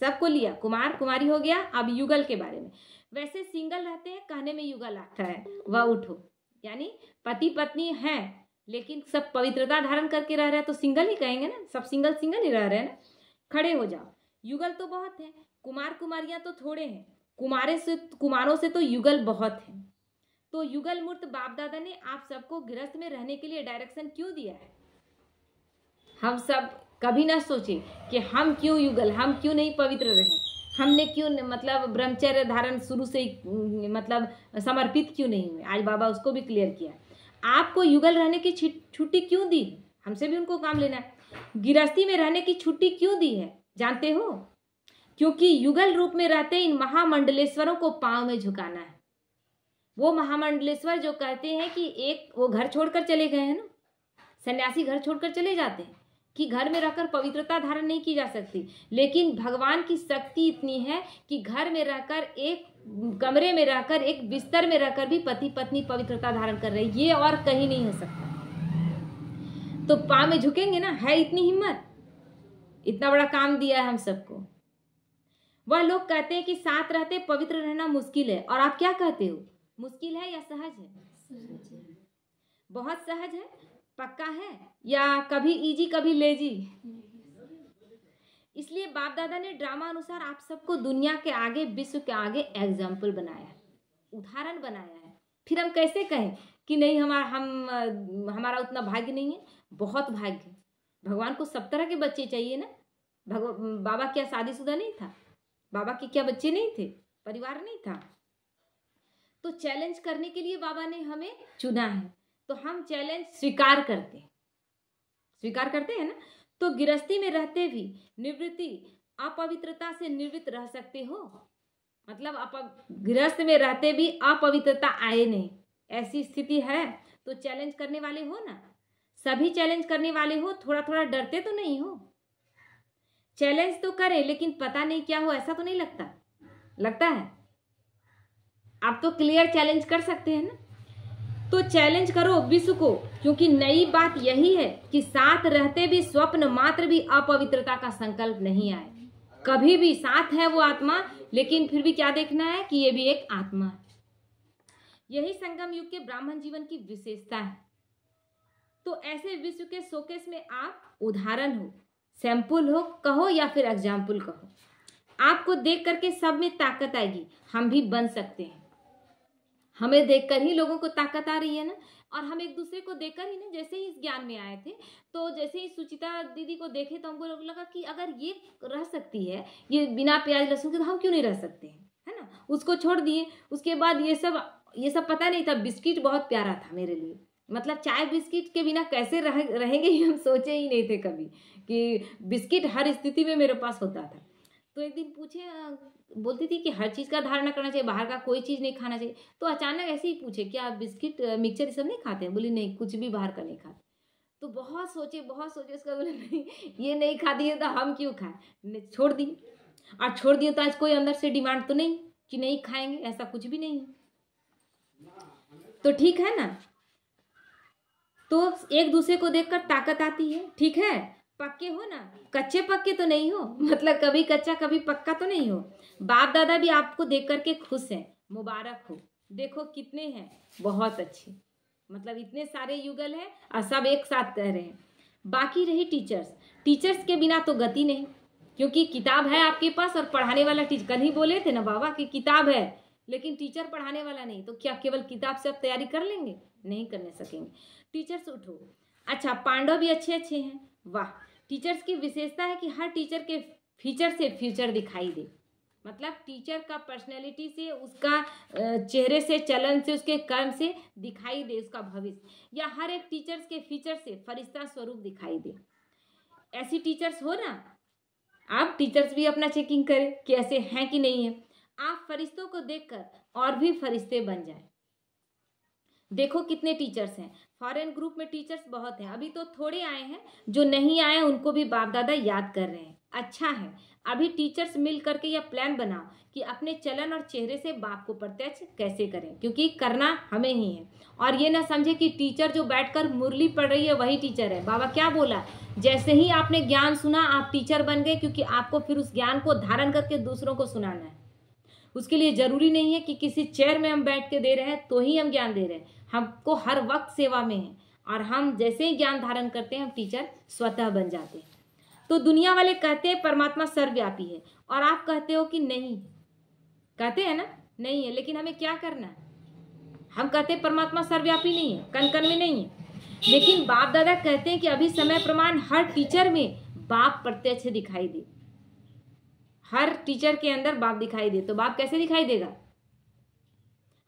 सबको लिया कुमार कुमारी हो गया अब युगल के बारे में वैसे सिंगल रहते हैं कहने में युगल आता है वह उठो यानी पति पत्नी हैं लेकिन सब पवित्रता धारण करके रह रहे हैं तो सिंगल ही कहेंगे ना सब सिंगल सिंगल ही रह रहे हैं ना खड़े हो जाओ युगल तो बहुत हैं कुमार कुमारियां तो थोड़े हैं कुमारे से कुमारों से तो युगल बहुत हैं तो युगल मूर्त बाप दादा ने आप सबको गृहस्थ में रहने के लिए डायरेक्शन क्यों दिया है हम सब कभी ना सोचे कि हम क्यों युगल हम क्यों नहीं पवित्र रहे हमने क्यों मतलब ब्रह्मचर्य धारण शुरू से ही मतलब समर्पित क्यों नहीं हुए आज बाबा उसको भी क्लियर किया आपको युगल रहने की छुट्टी क्यों दी हमसे भी उनको काम लेना है गृहस्थी में रहने की छुट्टी क्यों दी है जानते हो क्योंकि युगल रूप में रहते इन महामंडलेश्वरों को पांव में झुकाना है वो महामंडलेश्वर जो कहते हैं कि एक वो घर छोड़कर चले गए हैं ना सन्यासी घर छोड़कर चले जाते हैं कि घर में रहकर पवित्रता धारण नहीं की जा सकती लेकिन भगवान की शक्ति इतनी है कि घर में रहकर एक कमरे में रहकर एक बिस्तर में रहकर भी पति पत्नी पवित्रता धारण कर रही ये और कहीं नहीं हो सकता तो पाँव में झुकेंगे ना है इतनी हिम्मत इतना बड़ा काम दिया है हम सबको वह लोग कहते हैं कि साथ रहते पवित्र रहना मुश्किल है और आप क्या कहते हो मुश्किल है या सहज है बहुत सहज है पक्का है या कभी इजी कभी लेजी इसलिए बाप दादा ने ड्रामा अनुसार आप सबको दुनिया के आगे विश्व के आगे एग्जाम्पल बनाया है उदाहरण बनाया है फिर हम कैसे कहें कि नहीं हमारा हम हमारा उतना भाग्य नहीं है बहुत भाग्य भगवान को सब तरह के बच्चे चाहिए ना भगवान बाबा क्या शादीशुदा नहीं था बाबा के क्या बच्चे नहीं थे परिवार नहीं था तो चैलेंज करने के लिए बाबा ने हमें चुना है तो हम चैलेंज स्वीकार करते हैं स्वीकार करते हैं ना तो गृहस्थी में रहते भी निवृत्ति अपवित्रता से निवृत्त रह सकते हो मतलब आप गृहस्थ में रहते भी अपवित्रता आए नहीं ऐसी स्थिति है तो चैलेंज करने वाले हो ना सभी चैलेंज करने वाले हो थोड़ा थोड़ा डरते तो नहीं हो चैलेंज तो करें लेकिन पता नहीं क्या हो ऐसा तो नहीं लगता लगता है आप तो क्लियर चैलेंज कर सकते हैं ना तो चैलेंज करो विश्व को क्योंकि नई बात यही है कि साथ रहते भी स्वप्न मात्र भी अपवित्रता का संकल्प नहीं आए कभी भी साथ है वो आत्मा लेकिन फिर भी क्या देखना है कि ये भी एक आत्मा है यही संगम युग के ब्राह्मण जीवन की विशेषता है तो ऐसे विश्व के शोकेस में आप उदाहरण हो सैंपल हो कहो या फिर एग्जाम्पल कहो आपको देख करके सब में ताकत आएगी हम भी बन सकते हैं हमें देखकर ही लोगों को ताकत आ रही है ना और हम एक दूसरे को देखकर ही ना जैसे ही इस ज्ञान में आए थे तो जैसे ही सुचिता दीदी को देखे तो हमको लगा कि अगर ये रह सकती है ये बिना प्याज लहसुन के तो हम क्यों नहीं रह सकते हैं है ना उसको छोड़ दिए उसके बाद ये सब ये सब पता नहीं था बिस्किट बहुत प्यारा था मेरे लिए मतलब चाय बिस्किट के बिना कैसे रह, रहेंगे हम सोचे ही नहीं थे कभी कि बिस्किट हर स्थिति में मेरे पास होता था तो एक दिन पूछे बोलती थी कि हर चीज़ का धारणा करना चाहिए बाहर का कोई चीज़ नहीं खाना चाहिए तो अचानक ऐसे ही पूछे क्या आप बिस्किट मिक्सचर ये सब नहीं खाते हैं बोली नहीं कुछ भी बाहर का नहीं खाते तो बहुत सोचे बहुत सोचे उसका बोले नहीं ये नहीं खा दिए तो हम क्यों खाएं छोड़ दिए और छोड़ दिए तो आज कोई अंदर से डिमांड तो नहीं कि नहीं खाएंगे ऐसा कुछ भी नहीं है तो ठीक है ना तो एक दूसरे को देखकर ताकत आती है ठीक है पक्के हो ना कच्चे पक्के तो नहीं हो मतलब कभी कच्चा कभी पक्का तो नहीं हो बाप दादा भी आपको देख करके खुश हैं मुबारक हो देखो कितने हैं बहुत अच्छे मतलब इतने सारे युगल हैं और सब एक साथ कह रहे हैं बाकी रही टीचर्स टीचर्स के बिना तो गति नहीं क्योंकि किताब है आपके पास और पढ़ाने वाला टीचर कल ही बोले थे ना बाबा कि किताब है लेकिन टीचर पढ़ाने वाला नहीं तो क्या केवल किताब से आप तैयारी कर लेंगे नहीं करने सकेंगे टीचर्स उठो अच्छा पांडव भी अच्छे अच्छे हैं वाह टीचर्स की विशेषता है कि हर टीचर के फीचर से फ्यूचर दिखाई दे मतलब टीचर का पर्सनैलिटी से उसका चेहरे से चलन से उसके कर्म से दिखाई दे उसका भविष्य या हर एक टीचर्स के फीचर से फरिश्ता स्वरूप दिखाई दे ऐसी टीचर्स हो ना आप टीचर्स भी अपना चेकिंग करें कि ऐसे हैं कि नहीं है आप फरिश्तों को देखकर और भी फरिश्ते बन जाए देखो कितने टीचर्स हैं फॉरेन ग्रुप में टीचर्स बहुत हैं अभी तो थोड़े आए हैं जो नहीं आए उनको भी बाप दादा याद कर रहे हैं अच्छा है अभी टीचर्स मिल करके यह प्लान बनाओ कि अपने चलन और चेहरे से बाप को प्रत्यक्ष कैसे करें क्योंकि करना हमें ही है और ये ना समझे कि टीचर जो बैठकर मुरली पढ़ रही है वही टीचर है बाबा क्या बोला जैसे ही आपने ज्ञान सुना आप टीचर बन गए क्योंकि आपको फिर उस ज्ञान को धारण करके दूसरों को सुनाना है उसके लिए ज़रूरी नहीं है कि किसी चेयर में हम बैठ के दे रहे हैं तो ही हम ज्ञान दे रहे हैं हमको हर वक्त सेवा में है और हम जैसे ही ज्ञान धारण करते हैं हम टीचर स्वतः बन जाते हैं तो दुनिया वाले कहते हैं परमात्मा सर्वव्यापी है और आप कहते हो कि नहीं कहते हैं ना नहीं है लेकिन हमें क्या करना है हम कहते हैं परमात्मा सर्वव्यापी नहीं है कन कन में नहीं है लेकिन बाप दादा कहते हैं कि अभी समय प्रमाण हर टीचर में बाप प्रत्यक्ष दिखाई दे हर टीचर के अंदर बाप दिखाई दे तो बाप कैसे दिखाई देगा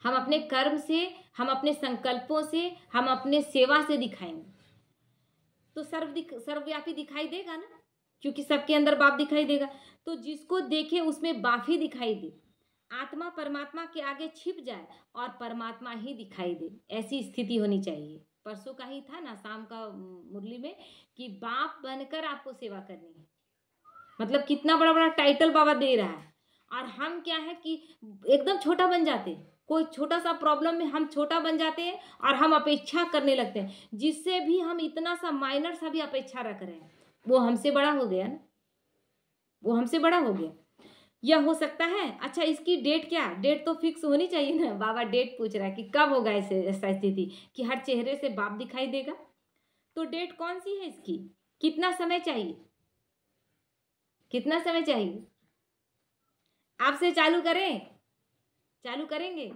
हम अपने कर्म से हम अपने संकल्पों से हम अपने सेवा से दिखाएंगे तो सर्व दिख, सर्वव्यापी दिखाई देगा ना क्योंकि सबके अंदर बाप दिखाई देगा तो जिसको देखे उसमें बाप ही दिखाई दे आत्मा परमात्मा के आगे छिप जाए और परमात्मा ही दिखाई दे ऐसी स्थिति होनी चाहिए परसों का ही था ना शाम का मुरली में कि बाप बनकर आपको सेवा करनी है मतलब कितना बड़ा बड़ा टाइटल बाबा दे रहा है और हम क्या है कि एकदम छोटा बन जाते कोई छोटा सा प्रॉब्लम में हम छोटा बन जाते हैं और हम अपेक्षा करने लगते हैं जिससे भी हम इतना सा माइनर सा भी अपेक्षा रख रहे हैं वो हमसे बड़ा हो गया ना वो हमसे बड़ा हो गया यह हो सकता है अच्छा इसकी डेट क्या डेट तो फिक्स होनी चाहिए ना बाबा डेट पूछ रहा है कि कब होगा ऐसे ऐसा स्थिति कि हर चेहरे से बाप दिखाई देगा तो डेट कौन सी है इसकी कितना समय चाहिए कितना समय चाहिए आपसे चालू करें चालू करेंगे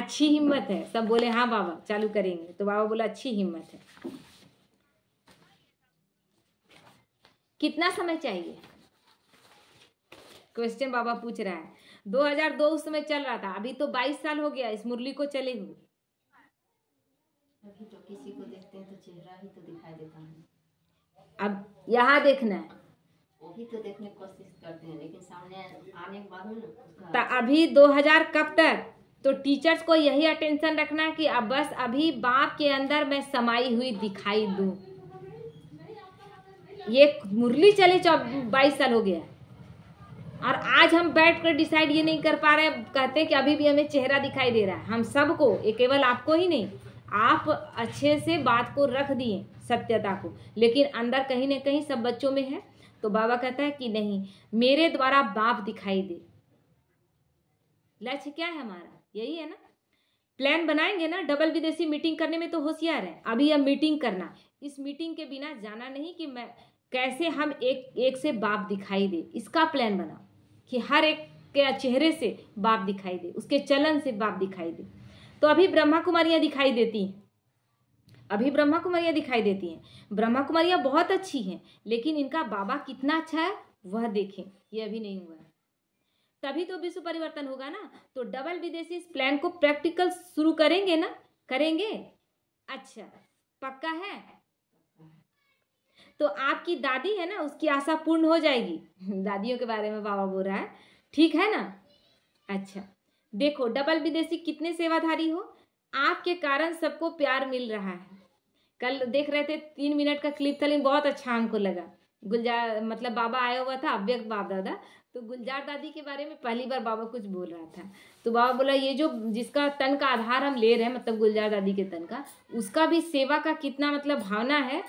अच्छी हिम्मत है सब बोले हाँ बाबा चालू करेंगे तो बाबा बोला अच्छी हिम्मत है कितना समय चाहिए क्वेश्चन बाबा पूछ रहा है 2002 उस समय चल रहा था अभी तो 22 साल हो गया इस मुरली को चले हुए अभी तो किसी को देखते हैं तो चेहरा ही तो दिखाई देता है अब यहाँ देखना है भी तो देखने कोशिश करते हैं लेकिन सामने आने के बाद अभी दो हजार कब तक तो टीचर्स को यही अटेंशन रखना कि अब बस अभी बाप के अंदर मैं समाई हुई दिखाई दू ये मुरली चले बाईस साल हो गया और आज हम बैठ कर डिसाइड ये नहीं कर पा रहे कहते कि अभी भी हमें चेहरा दिखाई दे रहा है हम सबको ये केवल आपको ही नहीं आप अच्छे से बात को रख दिए सत्यता को लेकिन अंदर कहीं ना कहीं सब बच्चों में है तो बाबा कहता है कि नहीं मेरे द्वारा बाप दिखाई दे लक्ष्य क्या है हमारा यही है ना प्लान बनाएंगे ना डबल विदेशी मीटिंग करने में तो होशियार है अभी यह मीटिंग करना इस मीटिंग के बिना जाना नहीं कि मैं कैसे हम एक एक से बाप दिखाई दे इसका प्लान बनाओ कि हर एक के चेहरे से बाप दिखाई दे उसके चलन से बाप दिखाई दे तो अभी ब्रह्मा कुमारियाँ दिखाई देती हैं अभी ब्रह्मा कुमारियाँ दिखाई देती हैं ब्रह्मा कुमारियाँ बहुत अच्छी हैं लेकिन इनका बाबा कितना अच्छा है वह देखें यह अभी नहीं हुआ है तभी तो विश्व परिवर्तन होगा ना तो डबल विदेशी इस प्लान को प्रैक्टिकल शुरू करेंगे ना करेंगे अच्छा पक्का है तो आपकी दादी है ना उसकी आशा पूर्ण हो जाएगी दादियों के बारे में बाबा बोल रहा है ठीक है ना अच्छा देखो डबल विदेशी कितने सेवाधारी हो आपके कारण सबको प्यार मिल रहा है कल देख रहे थे तीन मिनट का क्लिप था लेकिन बहुत अच्छा हमको लगा गुलजार मतलब बाबा आया हुआ था अव्यक्त बाप दादा तो गुलजार दादी के बारे में पहली बार बाबा कुछ बोल रहा था तो बाबा बोला ये जो जिसका तन का आधार हम ले रहे हैं मतलब गुलजार दादी के तन का उसका भी सेवा का कितना मतलब भावना है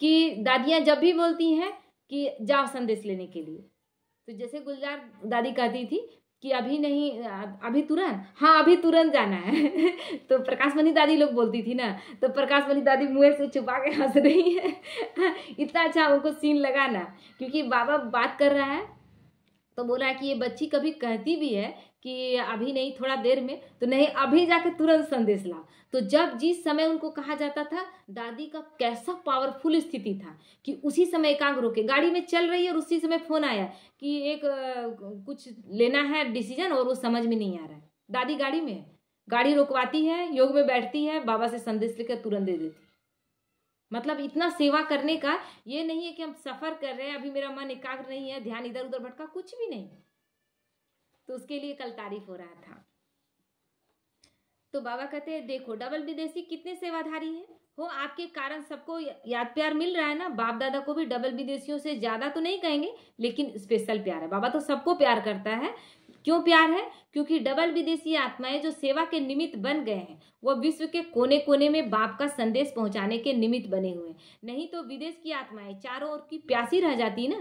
कि दादियाँ जब भी बोलती हैं कि जाओ संदेश लेने के लिए तो जैसे गुलजार दादी कहती थी कि अभी नहीं अभी तुरंत हाँ अभी तुरंत जाना है तो प्रकाश मनी दादी लोग बोलती थी ना तो प्रकाश मनी दादी मुँह से छुपा के हंस रही है इतना अच्छा उनको सीन लगाना क्योंकि बाबा बात कर रहा है तो बोला कि ये बच्ची कभी कहती भी है कि अभी नहीं थोड़ा देर में तो नहीं अभी जाके तुरंत संदेश लाओ तो जब जिस समय उनको कहा जाता था दादी का कैसा पावरफुल स्थिति था कि उसी समय एकांग रोके गाड़ी में चल रही है और उसी समय फोन आया कि एक कुछ लेना है डिसीजन और वो समझ में नहीं आ रहा है दादी गाड़ी में गाड़ी रोकवाती है योग में बैठती है बाबा से संदेश लेकर तुरंत दे देती मतलब इतना सेवा करने का ये नहीं है कि हम सफ़र कर रहे हैं अभी मेरा मन एकाग्र नहीं है ध्यान इधर उधर भटका कुछ भी नहीं तो उसके लिए कल तारीफ हो रहा था तो बाबा कहते हैं देखो डबल विदेशी कितने सेवाधारी है हो आपके कारण सबको याद प्यार मिल रहा है ना बाप दादा को भी डबल विदेशियों से ज्यादा तो नहीं कहेंगे लेकिन स्पेशल प्यार है बाबा तो सबको प्यार करता है क्यों प्यार है क्योंकि डबल विदेशी आत्माएं जो सेवा के निमित्त बन गए हैं वो विश्व के कोने कोने में बाप का संदेश पहुंचाने के निमित्त बने हुए हैं नहीं तो विदेश की आत्माएं चारों ओर की प्यासी रह जाती ना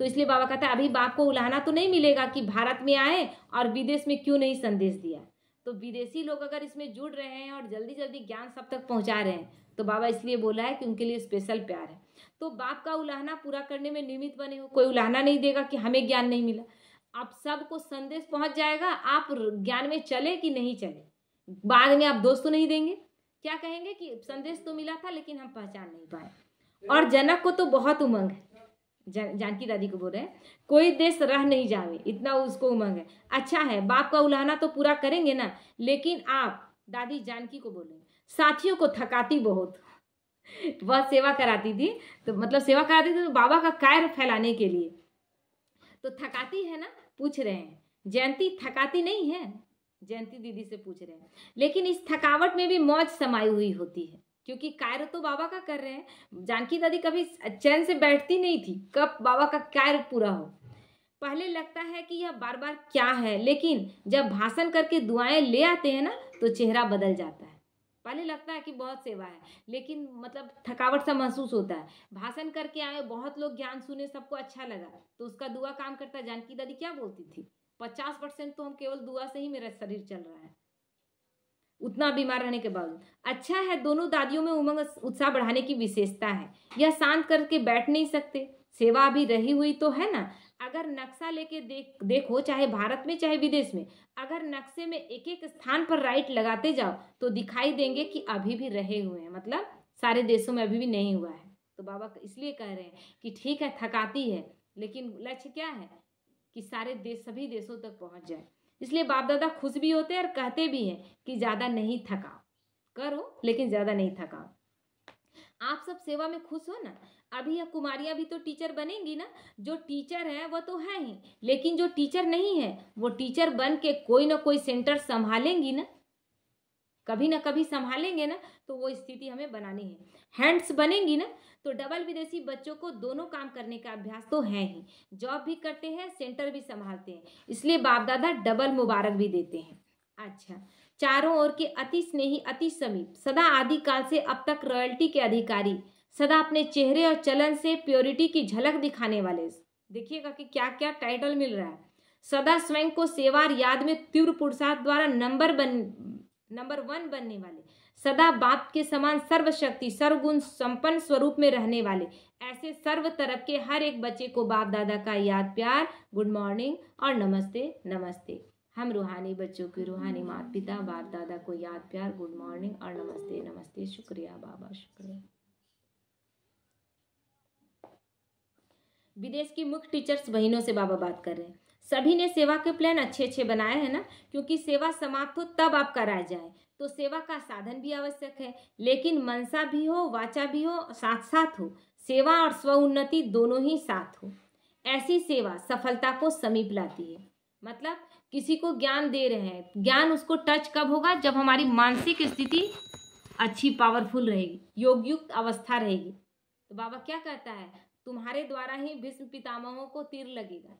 तो इसलिए बाबा कहता है अभी बाप को उलाहना तो नहीं मिलेगा कि भारत में आए और विदेश में क्यों नहीं संदेश दिया तो विदेशी लोग अगर इसमें जुड़ रहे हैं और जल्दी जल्दी ज्ञान सब तक पहुंचा रहे हैं तो बाबा इसलिए बोला है कि उनके लिए स्पेशल प्यार है तो बाप का उलाहना पूरा करने में नियमित बने हो कोई उलाहना नहीं देगा कि हमें ज्ञान नहीं मिला आप सबको संदेश पहुंच जाएगा आप ज्ञान में चले कि नहीं चले बाद में आप दोस्त तो नहीं देंगे क्या कहेंगे कि संदेश तो मिला था लेकिन हम पहचान नहीं पाए और जनक को तो बहुत उमंग है जा, जानकी दादी को बोल रहे हैं कोई देश रह नहीं जावे इतना उसको उमंग है अच्छा है बाप का उलहना तो पूरा करेंगे ना लेकिन आप दादी जानकी को बोले साथियों को थकाती बहुत बहुत सेवा कराती थी तो मतलब सेवा कराती थी तो बाबा का कायर फैलाने के लिए तो थकाती है ना पूछ रहे हैं जयंती थकाती नहीं है जयंती दीदी से पूछ रहे हैं लेकिन इस थकावट में भी मौज समाई हुई होती है क्योंकि कार्य तो बाबा का कर रहे हैं जानकी दादी कभी चैन से बैठती नहीं थी कब बाबा का कार्य पूरा हो पहले लगता है कि यह बार बार क्या है लेकिन जब भाषण करके दुआएं ले आते हैं ना तो चेहरा बदल जाता है पहले लगता है कि बहुत सेवा है लेकिन मतलब थकावट सा महसूस होता है भाषण करके आए बहुत लोग ज्ञान सुने सबको अच्छा लगा तो उसका दुआ काम करता जानकी दादी क्या बोलती थी पचास परसेंट तो हम केवल दुआ से ही मेरा शरीर चल रहा है उतना बीमार रहने के बावजूद अच्छा है दोनों दादियों में उमंग उत्साह बढ़ाने की विशेषता है यह शांत करके बैठ नहीं सकते सेवा अभी रही हुई तो है ना अगर नक्शा लेके देख देखो चाहे भारत में चाहे विदेश में अगर नक्शे में एक एक स्थान पर राइट लगाते जाओ तो दिखाई देंगे कि अभी भी रहे हुए हैं मतलब सारे देशों में अभी भी नहीं हुआ है तो बाबा इसलिए कह रहे हैं कि ठीक है थकाती है लेकिन लक्ष्य क्या है कि सारे देश सभी देशों तक पहुंच जाए इसलिए बाप दादा खुश भी होते हैं और कहते भी हैं कि ज़्यादा नहीं थकाओ करो लेकिन ज़्यादा नहीं थकाओ आप सब सेवा में खुश हो ना अभी यह कुमारियाँ भी तो टीचर बनेंगी ना जो टीचर है वह तो है ही लेकिन जो टीचर नहीं है वो टीचर बन के कोई ना कोई सेंटर संभालेंगी ना कभी ना कभी संभालेंगे ना तो वो स्थिति हमें बनानी है हैंड्स बनेंगी ना तो डबल विदेशी बच्चों को दोनों काम करने का अभ्यास तो है ही जॉब भी करते हैं सेंटर भी संभालते हैं इसलिए बाप दादा डबल मुबारक भी देते हैं अच्छा चारों ओर के अति स्नेही अति समीप सदा आदिकाल से अब तक रॉयल्टी के अधिकारी सदा अपने चेहरे और चलन से प्योरिटी की झलक दिखाने वाले देखिएगा कि क्या क्या टाइटल मिल रहा है सदा स्वयं को सेवार याद में तीव्र पुरुषार्थ द्वारा नंबर बन नंबर वन बनने वाले सदा बाप के समान सर्वशक्ति सर्वगुण संपन्न स्वरूप में रहने वाले ऐसे सर्व तरफ के हर एक बच्चे को बाप दादा का याद प्यार गुड मॉर्निंग और नमस्ते नमस्ते हम रूहानी बच्चों के रूहानी माता पिता बाप दादा को याद प्यार गुड मॉर्निंग और नमस्ते नमस्ते शुक्रिया बाबा शुक्रिया विदेश की मुख्य टीचर्स बहनों से बाबा बात कर रहे हैं सभी ने सेवा के प्लान अच्छे अच्छे बनाए हैं ना क्योंकि सेवा समाप्त हो तब आप कराया जाए तो सेवा का साधन भी आवश्यक है लेकिन मनसा भी हो वाचा भी हो साथ साथ हो सेवा और स्व उन्नति दोनों ही साथ हो ऐसी सेवा सफलता को समीप लाती है मतलब किसी को ज्ञान दे रहे हैं ज्ञान उसको टच कब होगा जब हमारी मानसिक स्थिति अच्छी पावरफुल रहेगी योगयुक्त अवस्था रहेगी तो बाबा क्या कहता है तुम्हारे द्वारा ही भीष्म पितामहों को तीर लगेगा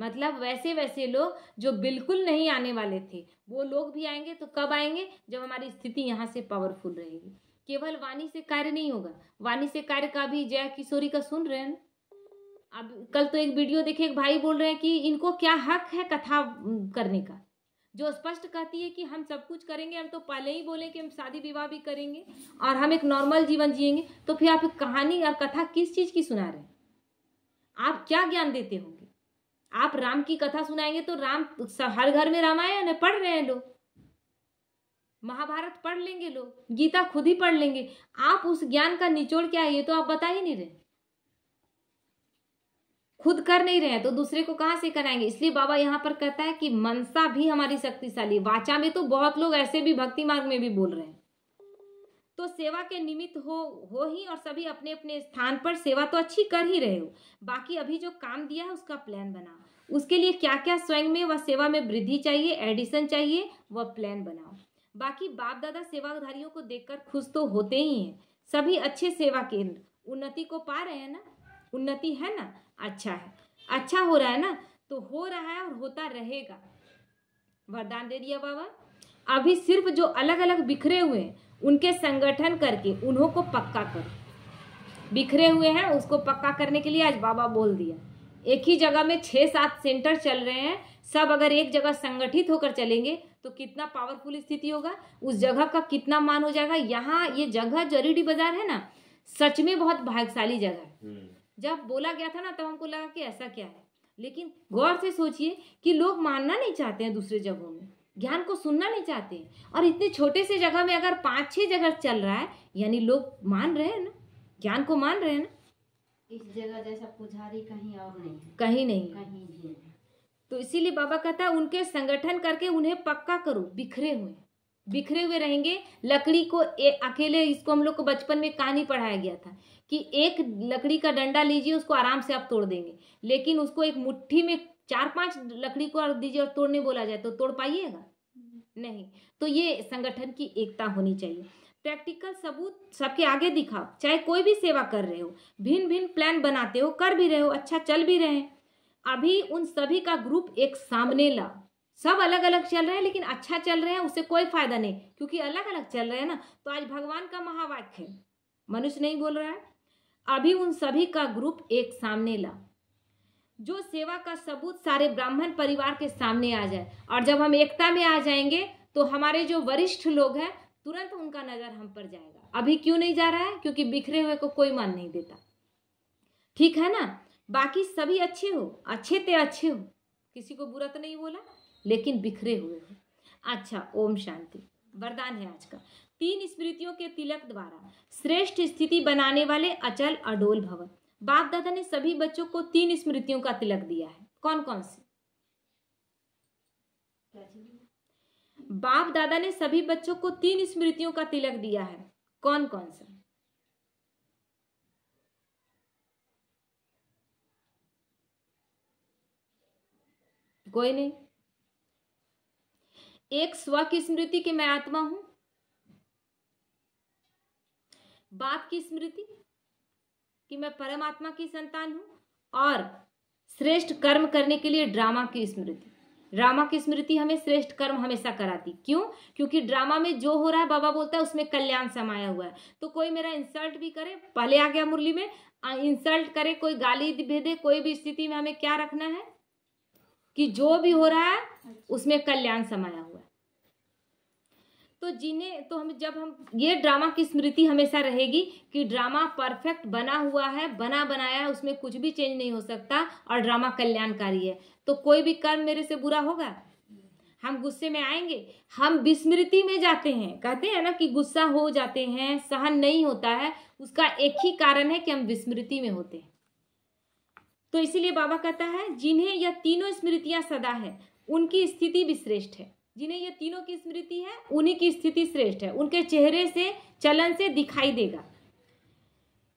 मतलब वैसे वैसे लोग जो बिल्कुल नहीं आने वाले थे वो लोग भी आएंगे तो कब आएंगे जब हमारी स्थिति यहाँ से पावरफुल रहेगी केवल वाणी से कार्य नहीं होगा वाणी से कार्य का भी जय किशोरी का सुन रहे हैं अब कल तो एक वीडियो देखे एक भाई बोल रहे हैं कि इनको क्या हक है कथा करने का जो स्पष्ट कहती है कि हम सब कुछ करेंगे हम तो पहले ही बोले कि हम शादी विवाह भी करेंगे और हम एक नॉर्मल जीवन जिएंगे तो फिर आप कहानी और कथा किस चीज़ की सुना रहे हैं आप क्या ज्ञान देते हो आप राम की कथा सुनाएंगे तो राम हर घर में रामायण है पढ़ रहे हैं लोग महाभारत पढ़ लेंगे लोग गीता खुद ही पढ़ लेंगे आप उस ज्ञान का निचोड़ क्या है ये तो आप बता ही नहीं रहे खुद कर नहीं रहे हैं तो दूसरे को कहाँ से कराएंगे इसलिए बाबा यहाँ पर कहता है कि मनसा भी हमारी शक्तिशाली वाचा में तो बहुत लोग ऐसे भी भक्ति मार्ग में भी बोल रहे हैं तो सेवा के निमित्त हो हो ही और सभी अपने अपने स्थान पर सेवा तो अच्छी कर ही रहे हो बाकी अभी जो काम दिया है उसका प्लान बनाओ उसके लिए क्या क्या स्वयं में व सेवा में वृद्धि चाहिए एडिशन चाहिए व प्लान बनाओ बाकी बाप दादा सेवाधारियों को देखकर खुश तो होते ही हैं सभी अच्छे सेवा केंद्र उन्नति को पा रहे हैं ना उन्नति है ना अच्छा है अच्छा हो रहा है ना तो हो रहा है और होता रहेगा वरदान दे दिया बाबा अभी सिर्फ जो अलग अलग बिखरे हुए हैं उनके संगठन करके उन्हों को पक्का करो बिखरे हुए हैं उसको पक्का करने के लिए आज बाबा बोल दिया एक ही जगह में छः सात सेंटर चल रहे हैं सब अगर एक जगह संगठित होकर चलेंगे तो कितना पावरफुल स्थिति होगा उस जगह का कितना मान हो जाएगा यहाँ ये जगह जरीडी बाजार है ना सच में बहुत भाग्यशाली जगह है हम्म। जब बोला गया था ना तब तो हमको लगा कि ऐसा क्या है लेकिन गौर से सोचिए कि लोग मानना नहीं चाहते हैं दूसरे जगहों में ज्ञान को सुनना नहीं चाहते और इतने छोटे से जगह में अगर पाँच छः जगह चल रहा है यानी लोग मान रहे हैं ना ज्ञान को मान रहे हैं ना इस जगह जैसा पुजारी कहीं और नहीं कहीं नहीं कहीं भी तो इसीलिए बाबा कहता है उनके संगठन करके उन्हें पक्का करो बिखरे हुए बिखरे हुए रहेंगे लकड़ी को ए, अकेले इसको हम लोग को बचपन में कहानी पढ़ाया गया था कि एक लकड़ी का डंडा लीजिए उसको आराम से आप तोड़ देंगे लेकिन उसको एक मुट्ठी में चार पांच लकड़ी को दीजिए और तोड़ने बोला जाए तो तोड़ पाइएगा नहीं तो ये संगठन की एकता होनी चाहिए प्रैक्टिकल सबूत सबके आगे दिखाओ चाहे कोई भी सेवा कर रहे हो भिन्न भिन्न प्लान बनाते हो कर भी रहे हो अच्छा चल भी रहे हैं अभी उन सभी का ग्रुप एक सामने ला सब अलग अलग चल रहे हैं लेकिन अच्छा चल रहे हैं उससे कोई फायदा नहीं क्योंकि अलग अलग चल रहे हैं ना तो आज भगवान का महावाक्य है मनुष्य नहीं बोल रहा है अभी उन सभी का ग्रुप एक सामने ला जो सेवा का सबूत सारे ब्राह्मण परिवार के सामने आ जाए और जब हम एकता में आ जाएंगे तो हमारे जो वरिष्ठ लोग हैं तुरंत उनका नज़र हम पर जाएगा अभी क्यों नहीं जा रहा है क्योंकि बिखरे हुए को कोई मान नहीं देता ठीक है ना बाकी सभी अच्छे हो अच्छे ते अच्छे हो किसी को बुरा तो नहीं बोला लेकिन बिखरे हुए हो अच्छा ओम शांति वरदान है आज का तीन स्मृतियों के तिलक द्वारा श्रेष्ठ स्थिति बनाने वाले अचल अडोल भवन बाप दादा ने सभी बच्चों को तीन स्मृतियों का तिलक दिया है कौन कौन सी बाप दादा ने सभी बच्चों को तीन स्मृतियों का तिलक दिया है कौन कौन सा कोई नहीं एक स्व की स्मृति के मैं आत्मा हूं बाप की स्मृति कि मैं परमात्मा की संतान हूँ और श्रेष्ठ कर्म करने के लिए ड्रामा की स्मृति ड्रामा की स्मृति हमें श्रेष्ठ कर्म हमेशा कराती क्यों क्योंकि ड्रामा में जो हो रहा है बाबा बोलता है उसमें कल्याण समाया हुआ है तो कोई मेरा इंसल्ट भी करे पहले आ गया मुरली में इंसल्ट करे कोई गाली भेदे कोई भी स्थिति में हमें क्या रखना है कि जो भी हो रहा है अच्छा। उसमें कल्याण समाया हुआ है तो जिन्हें तो हम जब हम ये ड्रामा की स्मृति हमेशा रहेगी कि ड्रामा परफेक्ट बना हुआ है बना बनाया है उसमें कुछ भी चेंज नहीं हो सकता और ड्रामा कल्याणकारी है तो कोई भी कर्म मेरे से बुरा होगा हम गुस्से में आएंगे हम विस्मृति में जाते हैं कहते हैं ना कि गुस्सा हो जाते हैं सहन नहीं होता है उसका एक ही कारण है कि हम विस्मृति में होते हैं तो इसीलिए बाबा कहता है जिन्हें यह तीनों स्मृतियां सदा है उनकी स्थिति भी श्रेष्ठ है जिन्हें ये तीनों की स्मृति है उन्हीं की स्थिति श्रेष्ठ है उनके चेहरे से चलन से दिखाई देगा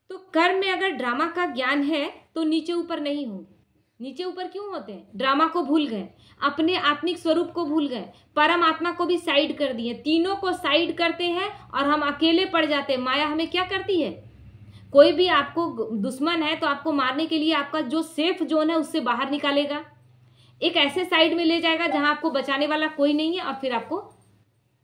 तो कर्म में अगर ड्रामा का ज्ञान है तो नीचे ऊपर नहीं होंगे नीचे ऊपर क्यों होते हैं ड्रामा को भूल गए अपने आत्मिक स्वरूप को भूल गए परम आत्मा को भी साइड कर दिए तीनों को साइड करते हैं और हम अकेले पड़ जाते हैं माया हमें क्या करती है कोई भी आपको दुश्मन है तो आपको मारने के लिए आपका जो सेफ जोन है उससे बाहर निकालेगा एक ऐसे साइड में ले जाएगा जहां आपको बचाने वाला कोई नहीं है और फिर आपको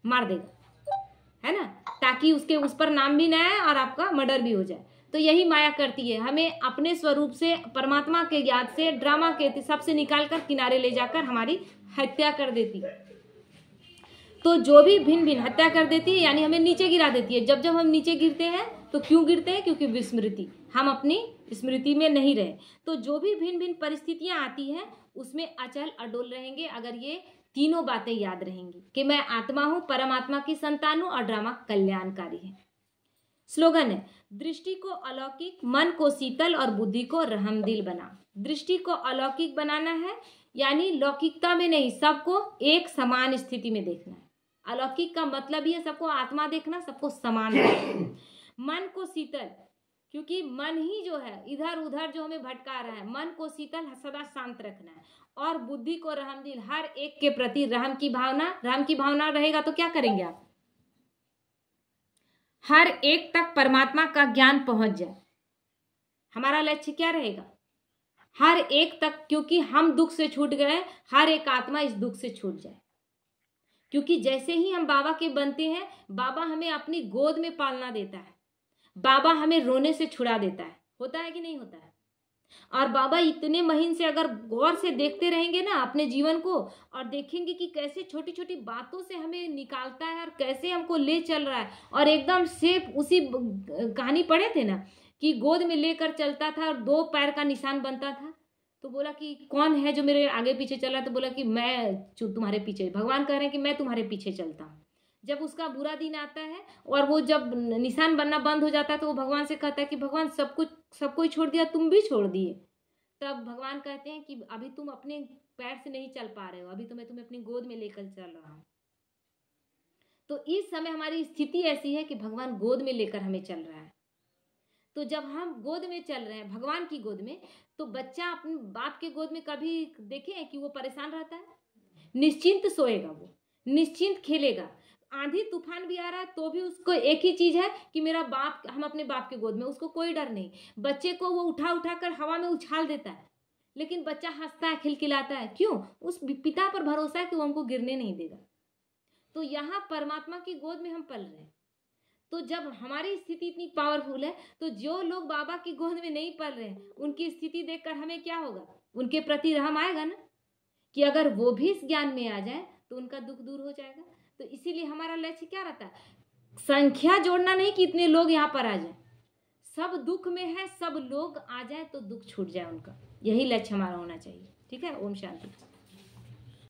मार देगा है ना ताकि उसके उस पर नाम भी ना आए और आपका मर्डर भी हो जाए तो यही माया करती है हमें अपने स्वरूप से परमात्मा के याद से ड्रामा के सबसे से निकाल कर किनारे ले जाकर हमारी हत्या कर देती है तो जो भी भिन्न भिन्न हत्या कर देती है यानी हमें नीचे गिरा देती है जब जब हम नीचे गिरते हैं तो क्यों गिरते हैं क्योंकि विस्मृति हम अपनी स्मृति में नहीं रहे तो जो भी भिन्न भिन्न परिस्थितियां आती हैं उसमें अचल अडोल रहेंगे अगर ये तीनों बातें याद रहेंगी कि मैं आत्मा हूं परमात्मा की संतान हूं और ड्रामा कल्याणकारी है स्लोगन है दृष्टि को अलौकिक मन को शीतल और बुद्धि को रहमदिल बना दृष्टि को अलौकिक बनाना है यानी लौकिकता में नहीं सबको एक समान स्थिति में देखना है अलौकिक का मतलब ही है सबको आत्मा देखना सबको समान देखना मन को शीतल क्योंकि मन ही जो है इधर उधर जो हमें भटका रहा है मन को शीतल सदा शांत रखना है और बुद्धि को रहम दिल हर एक के प्रति रहम की भावना रहम की भावना रहेगा तो क्या करेंगे आप हर एक तक परमात्मा का ज्ञान पहुंच जाए हमारा लक्ष्य क्या रहेगा हर एक तक क्योंकि हम दुख से छूट गए हर एक आत्मा इस दुख से छूट जाए क्योंकि जैसे ही हम बाबा के बनते हैं बाबा हमें अपनी गोद में पालना देता है बाबा हमें रोने से छुड़ा देता है होता है कि नहीं होता है और बाबा इतने महीन से अगर गौर से देखते रहेंगे ना अपने जीवन को और देखेंगे कि कैसे छोटी छोटी बातों से हमें निकालता है और कैसे हमको ले चल रहा है और एकदम सेफ उसी कहानी पढ़े थे ना कि गोद में लेकर चलता था और दो पैर का निशान बनता था तो बोला कि कौन है जो मेरे आगे पीछे चल रहा है तो बोला कि मैं तुम्हारे पीछे भगवान कह रहे हैं कि मैं तुम्हारे पीछे चलता हूँ जब उसका बुरा दिन आता है और वो जब निशान बनना बंद हो जाता है तो वो भगवान से कहता है कि भगवान सब कुछ सबको ही छोड़ दिया तुम भी छोड़ दिए तब भगवान कहते हैं कि अभी तुम अपने पैर से नहीं चल पा रहे हो अभी तो मैं तुम्हें अपनी गोद में लेकर चल रहा हूँ तो इस समय हमारी स्थिति ऐसी है कि भगवान गोद में लेकर हमें चल रहा है तो जब हम गोद में चल रहे हैं भगवान की गोद में तो बच्चा अपने बाप के गोद में कभी देखे कि वो परेशान रहता है निश्चिंत सोएगा वो निश्चिंत खेलेगा आंधी तूफान भी आ रहा है तो भी उसको एक ही चीज़ है कि मेरा बाप हम अपने बाप के गोद में उसको कोई डर नहीं बच्चे को वो उठा उठा कर हवा में उछाल देता है लेकिन बच्चा हंसता है खिलखिलाता है क्यों उस पिता पर भरोसा है कि वो हमको गिरने नहीं देगा तो यहाँ परमात्मा की गोद में हम पल रहे हैं तो जब हमारी स्थिति इतनी पावरफुल है तो जो लोग बाबा की गोद में नहीं पल रहे हैं उनकी स्थिति देखकर हमें क्या होगा उनके प्रति रहम आएगा ना कि अगर वो भी इस ज्ञान में आ जाए तो उनका दुख दूर हो जाएगा तो इसीलिए हमारा लक्ष्य क्या रहता है संख्या जोड़ना नहीं कि इतने लोग यहाँ पर आ जाए सब दुख में है सब लोग आ जाए तो दुख छूट जाए उनका यही लक्ष्य हमारा होना चाहिए ठीक है ओम शांति